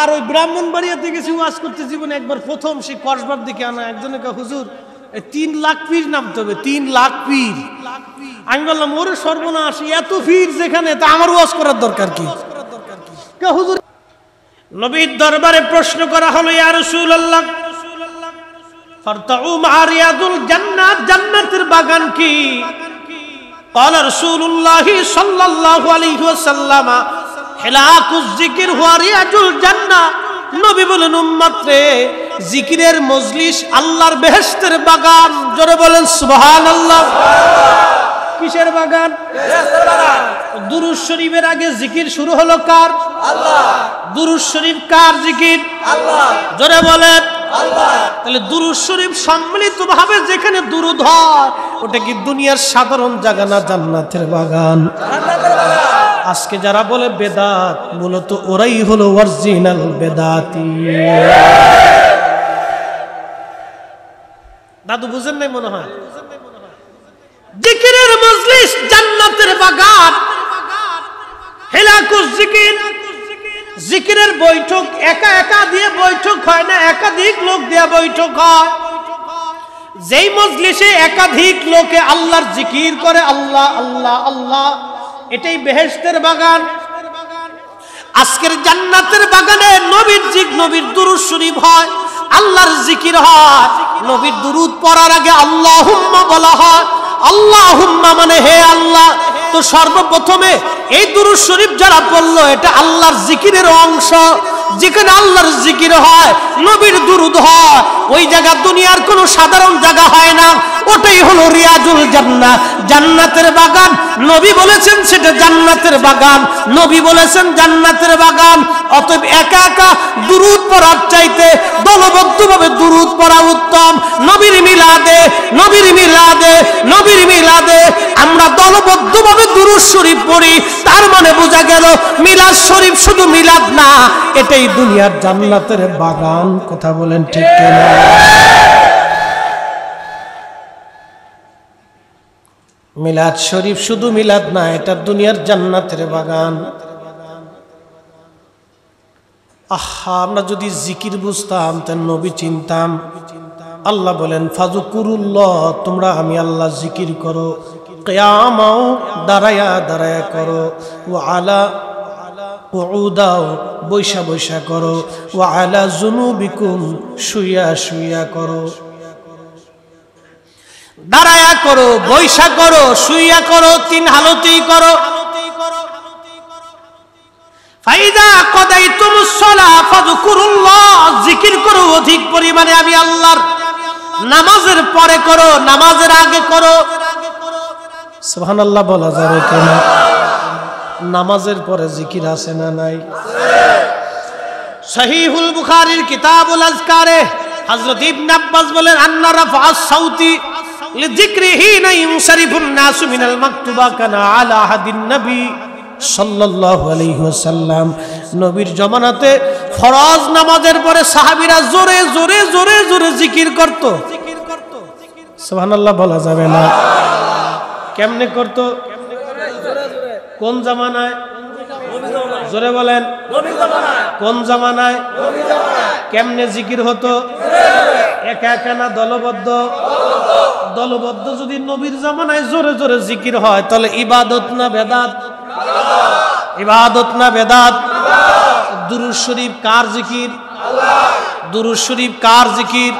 আর ওই ব্রাহ্মণ বাড়িয়াতে গেছি ওয়াজ করতে জীবনে একবার প্রথম সেই কসবার দিকে আনা একজনের হুজুর তিন লাখ পীর নামতে হবে তিন লাখ পীর আমি বললাম ওরে সর্বনাশ এত পীর যেখানে তা আমার ওয়াজ করার দরকার কি নবীর দরবারে প্রশ্ন করা হলো ইয়া মারিয়াদুল জান্নাত জান্নাতের বাগান কি قال رسول الله صلى الله عليه وسلم হেলাকুজ জিকির হুয়া রিয়াজুল জান্নাহ নবী বলেন উম্মত রে জিকিরের মজলিস আল্লাহর বেহেস্তের বাগান জোরে বলেন সুবহান আল্লাহ কিসের বাগান দুরুজ শরীফের আগে জিকির শুরু হলো কার আল্লাহ দুরুজ শরীফ কার জিকির আল্লাহ জোরে বলেন তাহলে দুরুজ শরীফ সম্মিলিত ভাবে যেখানে দুরুদ হয় ওটা কি দুনিয়ার সাধারণ জায়গা না জান্নাতের বাগান আজকে যারা বলে বেদাত মূলত ওরাই হলো অরিজিনাল বেদাতি দাদু বুঝেন নাই মনে হয় জিকিরের মজলিস জান্নাতের বাগান হেলাকুস জিকির জিকিরের বৈঠক একা একা দিয়ে বৈঠক হয় না একাধিক লোক দিয়ে বৈঠক হয় যেই মজলিসে একাধিক লোকে আল্লাহর জিকির করে আল্লাহ আল্লাহ আল্লাহ এটাই বেহেস্তের বাগান আজকের জান্নাতের বাগানে নবীর জিক নবীর দুরুশ শরীফ হয় আল্লাহর জিকির হয় নবীর দুরুদ পড়ার আগে আল্লাহ বলা হয় আল্লাহ মানে হে আল্লাহ তো সর্বপ্রথমে এই দুরুদ শরীফ যারা পড়লো এটা আল্লাহর জিকিরের অংশ যেখানে আল্লাহর জিকির হয় নবীর দুরুদ হয় ওই জায়গা দুনিয়ার কোনো সাধারণ জায়গা হয় না ওটাই হলো রিয়াজুল জান্না জান্নাতের বাগান নবী বলেছেন সেটা জান্নাতের বাগান নবী বলেছেন জান্নাতের বাগান অতএব একা একা দুরুদ পড়ার চাইতে দলবদ্ধভাবে দুরুদ পড়া উত্তম নবীর মিলাদে নবীর মিলাদে নবীর মিলাদে আমরা দলবদ্ধভাবে দুরুদ শরীফ পড়ি তার মানে বোঝা গেল মিলাদ শরীফ শুধু মিলাদ না এটা এই দুনিয়ার জান্নাতের বাগান কথা বলেন ঠিক কিনা মিলাদ শরীফ শুধু মিলাদ না এটা দুনিয়ার জান্নাতের বাগান আহা আমরা যদি জিকির বুঝতাম তার নবী চিনতাম আল্লাহ বলেন ফাজুকুরুল্লাহ তোমরা আমি আল্লাহ জিকির করো কেয়ামাও দাঁড়ায়া দাঁড়ায়া করো ও আলা কুদাও বৈশা বৈশা করো ও আলা বিকুম শুইয়া শুইয়া করো দাঁড়ায়া করো বৈশা করো শুইয়া করো তিন হালতেই করো অধিক পরিমাণে আমি নামাজের পরে করো নামাজের আগে করো বলা যাবে কেন নামাজের পরে জিকির আছে না নাই সহিহুল বুখারির কিতাবুল আজকারে হযরত ইবনে আব্বাস বলেন আন্না রাফাস সাউতি লিযিকরিহি না ইউসারিফুন নাসু মিনাল মাকতুবা কানা আলা হাদিন নবী সাল্লাল্লাহু আলাইহি ওয়াসাল্লাম নবীর জমানাতে ফরজ নামাজের পরে সাহাবীরা জোরে জোরে জোরে জোরে জিকির করত সুবহানাল্লাহ বলা যাবে না কেমনে করতো কোন জামানায় জোরে বলেন কোন জামানায় কেমনে জিকির হতো একা একা না দলবদ্ধ দলবদ্ধ যদি নবীর জামানায় জোরে জোরে জিকির হয় তাহলে ইবাদত না বেদাত ইবাদত না বেদাত দুরু শরীফ কার জিকির দুরু শরীফ কার জিকির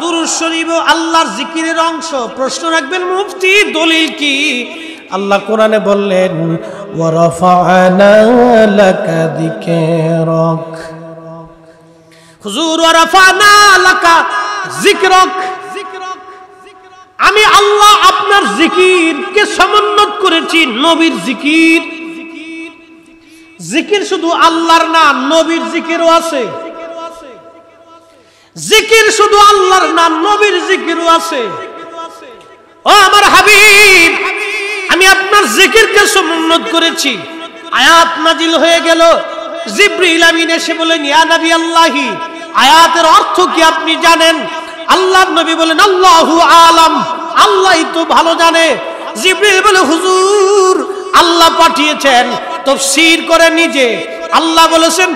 দুরু শরীফ আল্লাহর জিকিরের অংশ প্রশ্ন রাখবেন মুফতি দলিল কি আল্লাহ কোরআনে বললেন আমি আল্লাহ আপনার জিকিরকে সমন্বত করেছি নবীর জিকির জিকির শুধু আল্লাহর না নবীর জিকিরও আছে জিকির শুধু আল্লাহর না নবীর জিকিরও আছে ও আমার হাবিব আমি আপনার জিকিরকে সমুন্নত করেছি আয়াত নাজিল হয়ে গেল জিব্রিল আমিন এসে বলেন ইয়া নবী আল্লাহি আয়াতের অর্থ কি আপনি জানেন আল্লাহ নবী বলেন আল্লাহু আলাম আল্লাহ তো ভালো জানে জিব্রিল বলে হুজুর আল্লাহ পাঠিয়েছেন তফসির করে নিজে আল্লাহ বলেছেন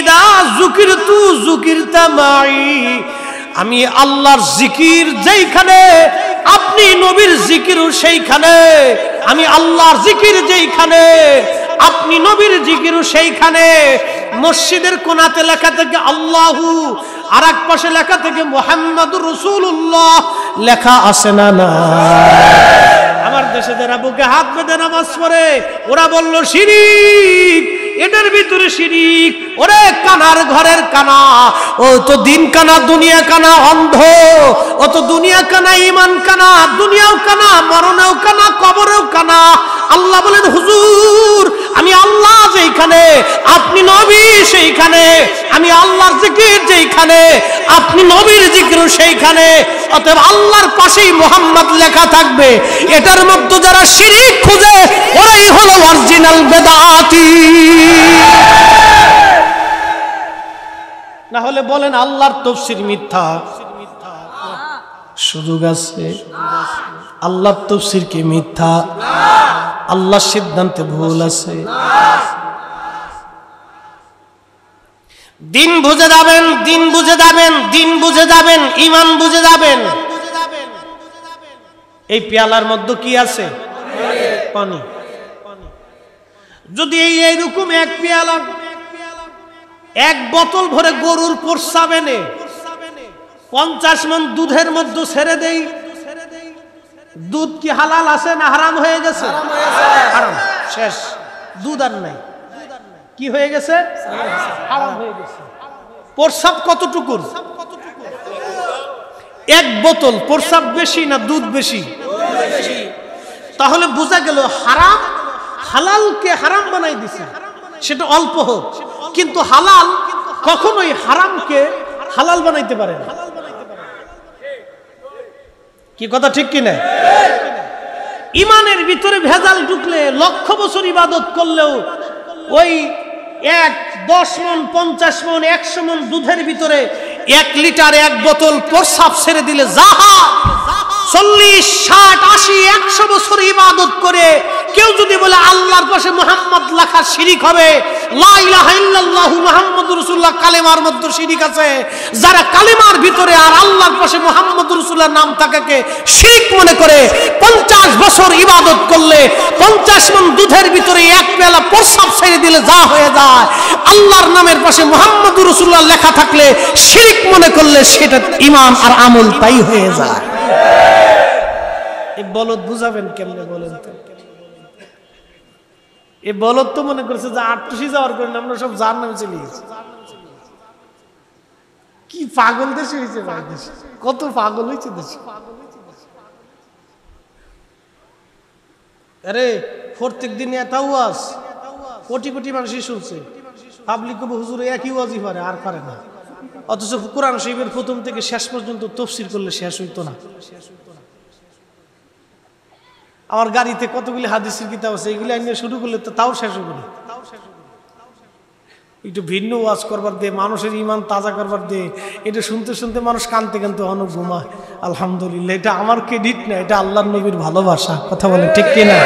ইদা যুকিরতু যুকিরতা মাই আমি আল্লাহর জিকির যেইখানে আপনি নবীর জিকিরও সেইখানে আমি আল্লাহর জিকির যেইখানে আপনি নবীর জিকিরও সেইখানে মসজিদের কোনাতে লেখা থেকে আল্লাহু আর এক পাশে লেখা থেকে মোহাম্মদ রসুল্লাহ লেখা আছে না না আমার দেশে যারা বুকে হাত বেঁধে নামাজ পড়ে ওরা বলল শিরিক এটার ভিতরে শিরিক ওরে কানার ঘরের কানা ও তো দিন কানা দুনিয়া কানা অন্ধ ও তো দুনিয়া কানা ইমান কানা দুনিয়াও কানা মরণেও কানা কবরেও কানা আল্লাহ বলেন হুজুর আমি আল্লাহ যেইখানে আপনি নবী সেইখানে আমি আল্লাহর জিকির যেইখানে আপনি নবীর জিকির সেইখানে অতএব আল্লাহর পাশেই মোহাম্মদ লেখা থাকবে এটার মধ্যে যারা শিরিক খুঁজে ওরাই হলো অরিজিনাল বেদাতি না হলে বলেন আল্লাহর তফসির মিথ্যা সুযোগ আছে আল্লাহ তফসির কি মিথ্যা আল্লাহ সিদ্ধান্তে ভুল আছে দিন বুঝে যাবেন দিন বুঝে যাবেন দিন বুঝে যাবেন ইমান বুঝে যাবেন এই পেয়ালার মধ্যে কি আছে পানি যদি এই এইরকম এক পেয়ালা এক বোতল ভরে গরুর পোষাবেনে পঞ্চাশ মন দুধের মধ্যে ছেড়ে দেই দুধ কি হালাল আছে না হারাম হয়ে গেছে শেষ দুধ আর নাই কি হয়ে গেছে হারাম হয়ে গেছে প্রসাব কতটুকুর এক বোতল প্রসাব বেশি না দুধ বেশি তাহলে বোঝা গেল হারাম হালালকে হারাম বানাই দিছে সেটা অল্প হোক কিন্তু হালাল কখনোই হারামকে হালাল বানাইতে পারে না কি কথা ঠিক কি না ইমানের ভিতরে ভেজাল ঢুকলে লক্ষ বছর ইবাদত করলেও ওই এক দশ মন পঞ্চাশ মন একশো মন দুধের ভিতরে এক লিটার এক বোতল প্রসাব ছেড়ে দিলে যাহা চল্লিশ ষাট আশি একশো বছর ইবাদত করে কেউ যদি বলে আল্লাহর পাশে মোহাম্মদ লেখার শিরিক হবে মোহাম্মদ রসুল্লাহ কালেমার মধ্যে শিরিক আছে যারা কালেমার ভিতরে আর আল্লাহর পাশে মোহাম্মদ রসুল্লাহ নাম থাকাকে শিরিক মনে করে পঞ্চাশ বছর ইবাদত করলে পঞ্চাশ মন দুধের ভিতরে এক বেলা প্রস্রাব ছেড়ে দিলে যা হয়ে যায় আল্লাহর নামের পাশে মোহাম্মদ রসুল্লাহ লেখা থাকলে শিরিক মনে করলে সেটা ইমাম আর আমল তাই হয়ে যায় এই বলদ বুঝাবেন কেমনে বলেন তো এ বলদ তো মনে করছে যে আটটুসি যাওয়ার করেন আমরা সব যার নামে চলে গেছি কি পাগল দেশে হয়েছে বাংলাদেশ কত পাগল হয়েছে দেশে আরে প্রত্যেক দিন এত ওয়াজ কোটি কোটি মানুষই শুনছে পাবলিক কবি হুজুর একই ওয়াজই পারে আর পারে না অথচ কোরআন শরীফের প্রথম থেকে শেষ পর্যন্ত তফসিল করলে শেষ হইতো না আমার গাড়িতে কতগুলি হাদিসের কিতাব আছে এগুলি আমি শুরু করলে তো তাও শেষ না একটু ভিন্ন ওয়াজ করবার দে মানুষের ইমান তাজা করবার দে এটা শুনতে শুনতে মানুষ কানতে কানতে অনেক ঘুমায় আলহামদুলিল্লাহ এটা আমার ক্রেডিট না এটা আল্লাহ নবীর ভালোবাসা কথা বলে ঠিক কিনা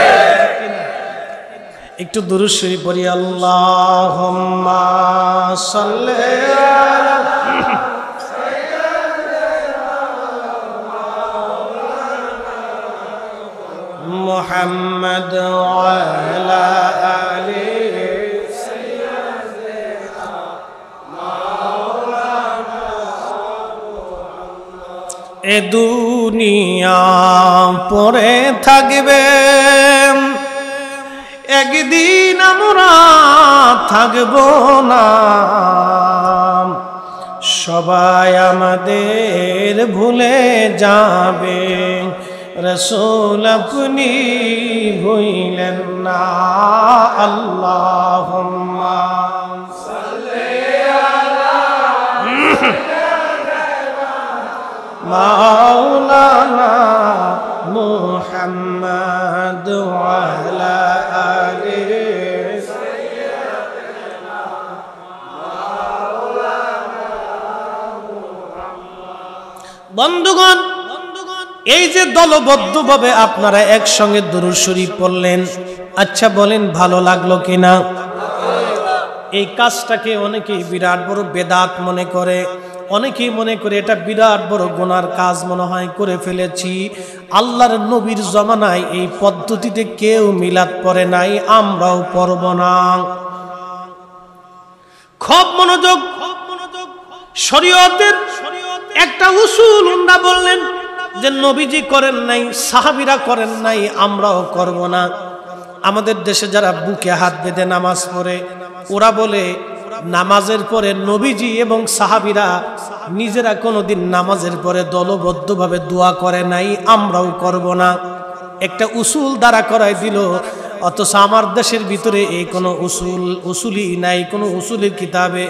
একটু দুরুশ্বরী পড়ি আল্লাহ সাল্লাহ محمد وعلى آله এ দুনিয়া পরে থাকবে একদিন আমরা থাকব না সবাই আমাদের ভুলে যাবে রসুল আপনি হইলেন না আল্লাহ মাওলানা মুহাম্মদ আলা আলিহি বন্ধুগণ এই যে দলবদ্ধভাবে আপনারা একসঙ্গে দরুদ পড়লেন আচ্ছা বলেন ভালো লাগলো কিনা এই কাজটাকে অনেকেই বিরাট বড় বেদাত মনে করে অনেকেই মনে করে এটা বিরাট বড় গোনার কাজ মনে হয় করে ফেলেছি আল্লাহর নবীর জমানায় এই পদ্ধতিতে কেউ মিলাদ পড়ে নাই আমরাও পরব না খব মনোযোগ মনোযোগ শরীয়তের একটা উসুল উন্ডা বললেন যে নবীজি করেন নাই সাহাবিরা করেন নাই আমরাও করব না আমাদের দেশে যারা বুকে হাত বেঁধে নামাজ পড়ে ওরা বলে নামাজের পরে নবীজি এবং সাহাবিরা নিজেরা কোনোদিন নামাজের পরে দলবদ্ধভাবে দোয়া করে নাই আমরাও করব না একটা উসুল দ্বারা করাই দিল অথচ আমার দেশের ভিতরে এই কোনো উসুল উসুলই নাই কোনো উসুলের কিতাবে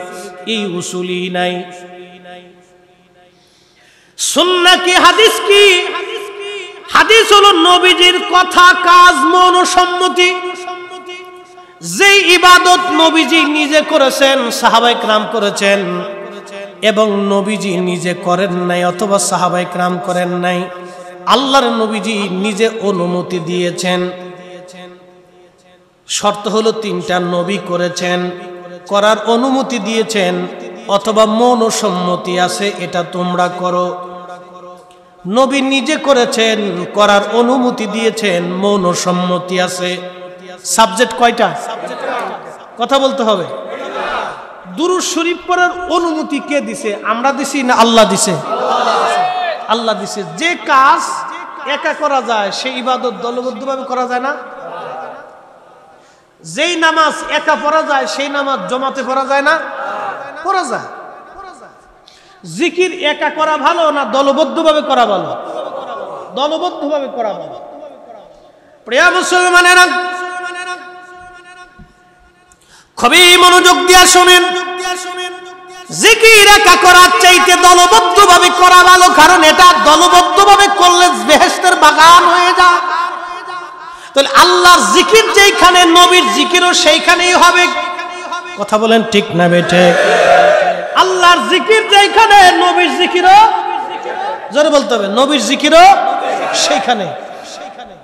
এই উসুলই নাই সুন্না কি হাদিস কি হাদিস হলো নবীজির কথা কাজ মন ও সম্মতি যে ইবাদত নবীজি নিজে করেছেন সাহাবাই ক্রাম করেছেন এবং নবীজি নিজে করেন নাই অথবা সাহাবাই ক্রাম করেন নাই আল্লাহর নবীজি নিজে অনুমতি দিয়েছেন শর্ত হলো তিনটা নবী করেছেন করার অনুমতি দিয়েছেন অথবা মন ও সম্মতি আছে এটা তোমরা করো নবী নিজে করেছেন করার অনুমতি দিয়েছেন মৌন সম্মতি আছে সাবজেক্ট কয়টা কথা বলতে হবে দুরু শরীফ পড়ার অনুমতি কে দিছে আমরা দিছি না আল্লাহ দিছে আল্লাহ দিছে যে কাজ একা করা যায় সেই ইবাদত দলবদ্ধভাবে করা যায় না যেই নামাজ একা পড়া যায় সেই নামাজ জমাতে পড়া যায় না পড়া যায় জিকির একা করা ভালো না দলবদ্ধ ভাবে করা ভালো দলবদ্ধ ভাবে করা ভালো প্রিয়া মুসলমানেরা খুবই মনোযোগ দিয়া শুনেন জিকির একা করার চাইতে ভাবে করা ভালো কারণ এটা দলবদ্ধ ভাবে করলে বেহেস্তের বাগান হয়ে যায় তাহলে আল্লাহর জিকির যেইখানে নবীর জিকিরও সেইখানেই হবে কথা বলেন ঠিক না বেঠে আল্লাহর জিকির যেখানে নবীর জিকিরও জোরে বলতে হবে নবীর জিকিরও সেইখানে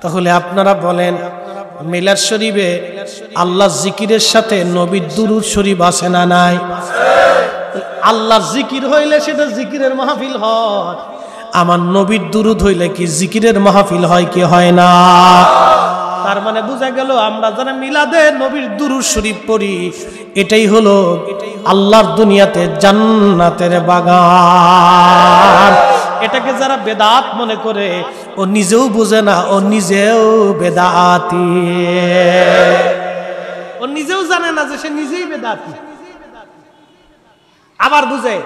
তাহলে আপনারা বলেন মিলার শরীফে আল্লাহ জিকিরের সাথে নবীর দুরুদ শরীফ আছে না নাই আল্লাহ জিকির হইলে সেটা জিকিরের মাহফিল হয় আমার নবীর দুরুদ হইলে কি জিকিরের মাহফিল হয় কি হয় না তার মানে বোঝা গেল আমরা যারা মিলাদের নবীর দুরুদ শরীফ পড়ি এটাই হলো আল্লাহর দুনিয়াতে জান্নাতের বাগান এটাকে যারা বেদাত মনে করে ও নিজেও বুঝে না ও নিজেও বেদাতি ও নিজেও জানে না যে সে নিজেই বেদাতি আবার বুঝে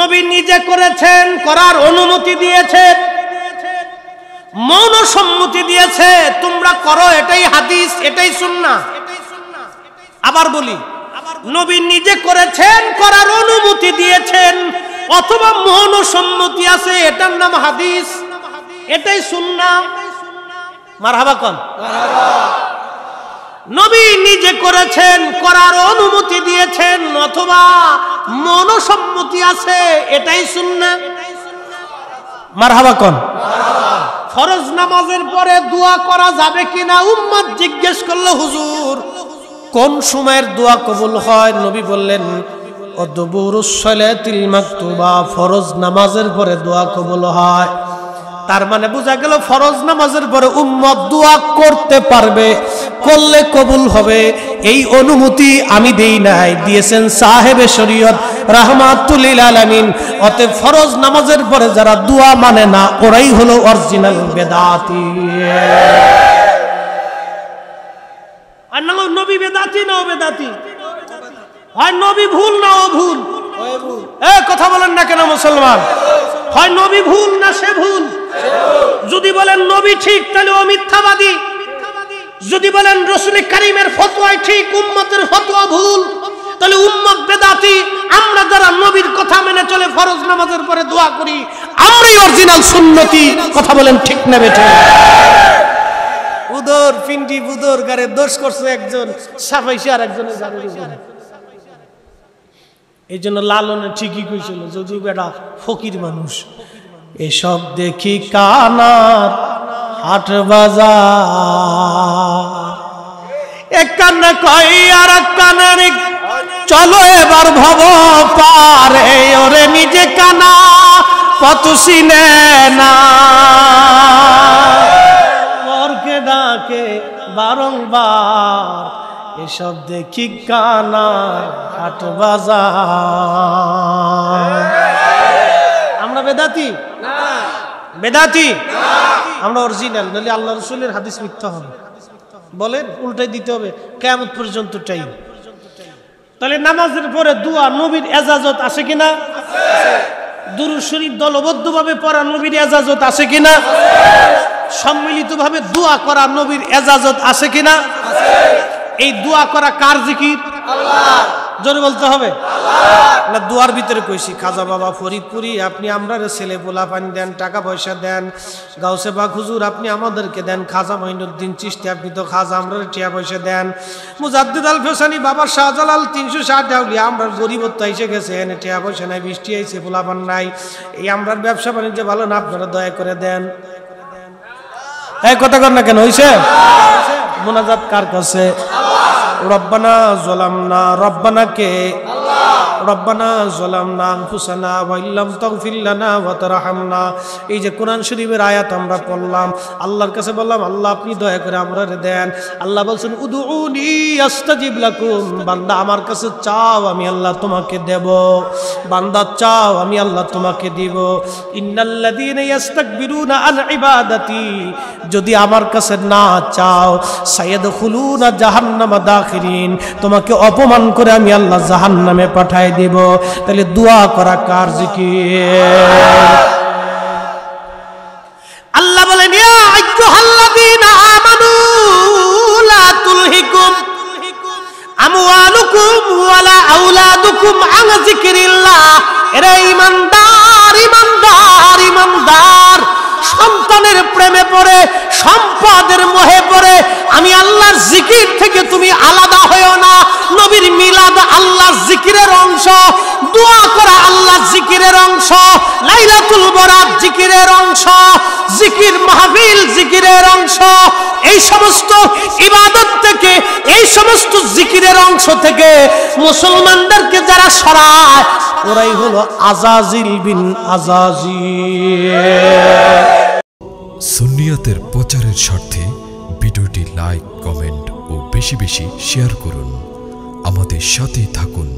নবী নিজে করেছেন করার অনুমতি দিয়েছে মৌন সম্মতি দিয়েছে তোমরা করো এটাই হাদিস এটাই শুননা আবার বলি নবী নিজে করেছেন করার অনুমতি দিয়েছেন অথবা মন সম্মতি আছে এটার নাম হাদিস এটাই শুননা মারহাবা কন নবী নিজে করেছেন করার অনুমতি দিয়েছেন অথবা মনসম্মতি আছে এটাই সুন্না মারহাবা কন ফরজ নামাজের পরে দোয়া করা যাবে কিনা উম্মাদ জিজ্ঞেস করলো হুজুর কোন সময়ের দোয়া কবুল হয় নবী বললেন অদবুরুসলাতিল মাকতুবা ফরজ নামাজের পরে দোয়া কবুল হয় তার মানে বোঝা গেল ফরজ নামাজের পরে উম্মত দোয়া করতে পারবে করলে কবুল হবে এই অনুমতি আমি দেই নাই দিয়েছেন সাহেবে শরীয়ত রাহমাতুলিল আলামিন অতে ফরজ নামাজের পরে যারা দোয়া মানে না ওরাই হলো অরিজিনাল বেদাতি আর না নবী বেদাতি না বেদাতি হয় নবী ভুল না ও ভুল এ কথা বলেন না কেন মুসলমান হয় নবী ভুল না সে ভুল যদি বলেন নবী ঠিক তাহলে ও মিথ্যাবাদী যদি বলেন রসুলি কারিমের ফতোয়ায় ঠিক উম্মতের ফতোয়া ভুল তাহলে উম্মত বেদাতি আমরা যারা নবীর কথা মেনে চলে ফরজ নামাজের পরে দোয়া করি আমরাই অরিজিনাল সুন্নতি কথা বলেন ঠিক নেবে ঠিক উদর পিন্ডি বুদর গারে দোষ করছে একজন সাফাইছে আর একজনের জানে এই জন্য লালনে ঠিকই কইছিল যদি বেটা ফকির মানুষ এসব দেখি কানার হাট বাজা এক কান্না কই আর এক কানার চলো এবার ভব পারে ওরে নিজে কানা কত সিনে না ডাকে বারংবার এসব দেখি কানা হাট বাজার আমরা বেদাতি বেদাতি আমরা অরিজিনাল নাহলে আল্লাহ রসুলের হাদিস মিথ্যা হবে বলেন উল্টাই দিতে হবে কেমন পর্যন্ত টাইম তাহলে নামাজের পরে দুয়া নবীর এজাজত আসে কিনা দুরুদ শরীফ দলবদ্ধভাবে পড়া নবীর এজাজত আছে কিনা সম্মিলিতভাবে দোয়া করা নবীর এজাজত আছে কিনা এই দোয়া করা কার জিকির আল্লাহ জোরে বলতে হবে না দুয়ার ভিতরে কইছি খাজা বাবা ফরিদপুরি আপনি আমরা ছেলে পোলা পানি দেন টাকা পয়সা দেন গাউসে বা খুজুর আপনি আমাদেরকে দেন খাজা মহিনুদ্দিন চিস্তি আপনি তো খাজা আমরা টিয়া পয়সা দেন মুজাদ্দিদ আল ফেসানি বাবা শাহজালাল তিনশো ষাট ডাউলিয়া আমরা গরিবত্ব এসে গেছে এনে টিয়া পয়সা নাই বৃষ্টি আইছে পান নাই এই আমরার ব্যবসা বাণিজ্য ভালো না আপনারা দয়া করে দেন এই কথা কর না কেন হয়েছে মোনাজাত কার কাছে রব্বানা জলামনা রব্বানাকে রব্বানা জলামনা আনফুসানা ওয়া ইল্লাম তাগফির এই যে কোরআন শরীফের আয়াত আমরা পড়লাম আল্লাহর কাছে বললাম আল্লাহ আপনি দয়া করে আমরা দেন আল্লাহ বলছেন উদুউনি আস্তাজিব লাকুম বান্দা আমার কাছে চাও আমি আল্লাহ তোমাকে দেব বান্দা চাও আমি আল্লাহ তোমাকে দিব ইন্নাল্লাযীনা ইয়াস্তাকবিরুনা আন ইবাদাতি যদি আমার কাছে না চাও সাইয়াদখুলুনা জাহান্নামা দাখিরিন তোমাকে অপমান করে আমি আল্লাহ জাহান্নামে পাঠাই বাড়াই দিব তাহলে দোয়া করা কার জিকির আল্লাহ বলেন ইয়া আইয়ুহাল্লাযীনা আমানু লা তুলহিকুম আমওয়ালুকুম ওয়ালা আওলাদুকুম আন যিকরিল্লাহ এরা ঈমানদার ঈমানদার ঈমানদার সন্তানের প্রেমে পড়ে সম্পদের মোহে পড়ে আমি আল্লাহর জিকির থেকে তুমি আলাদা হয়েও না নবীর মিলাদ আল্লাহর জিকিরের অংশ দোয়া করা আল্লাহর জিকিরের অংশ লাইলাতুল বরাত জিকিরের অংশ জিকির মাহফিল জিকিরের অংশ এই সমস্ত ইবাদত থেকে এই সমস্ত জিকিরের অংশ থেকে মুসলমানদেরকে যারা সরায় ওরাই হলো আজাজিল বিন আজাজিল সুনিয়াতের প্রচারের স্বার্থে ভিডিওটি লাইক কমেন্ট ও বেশি বেশি শেয়ার করুন আমাদের সাথেই থাকুন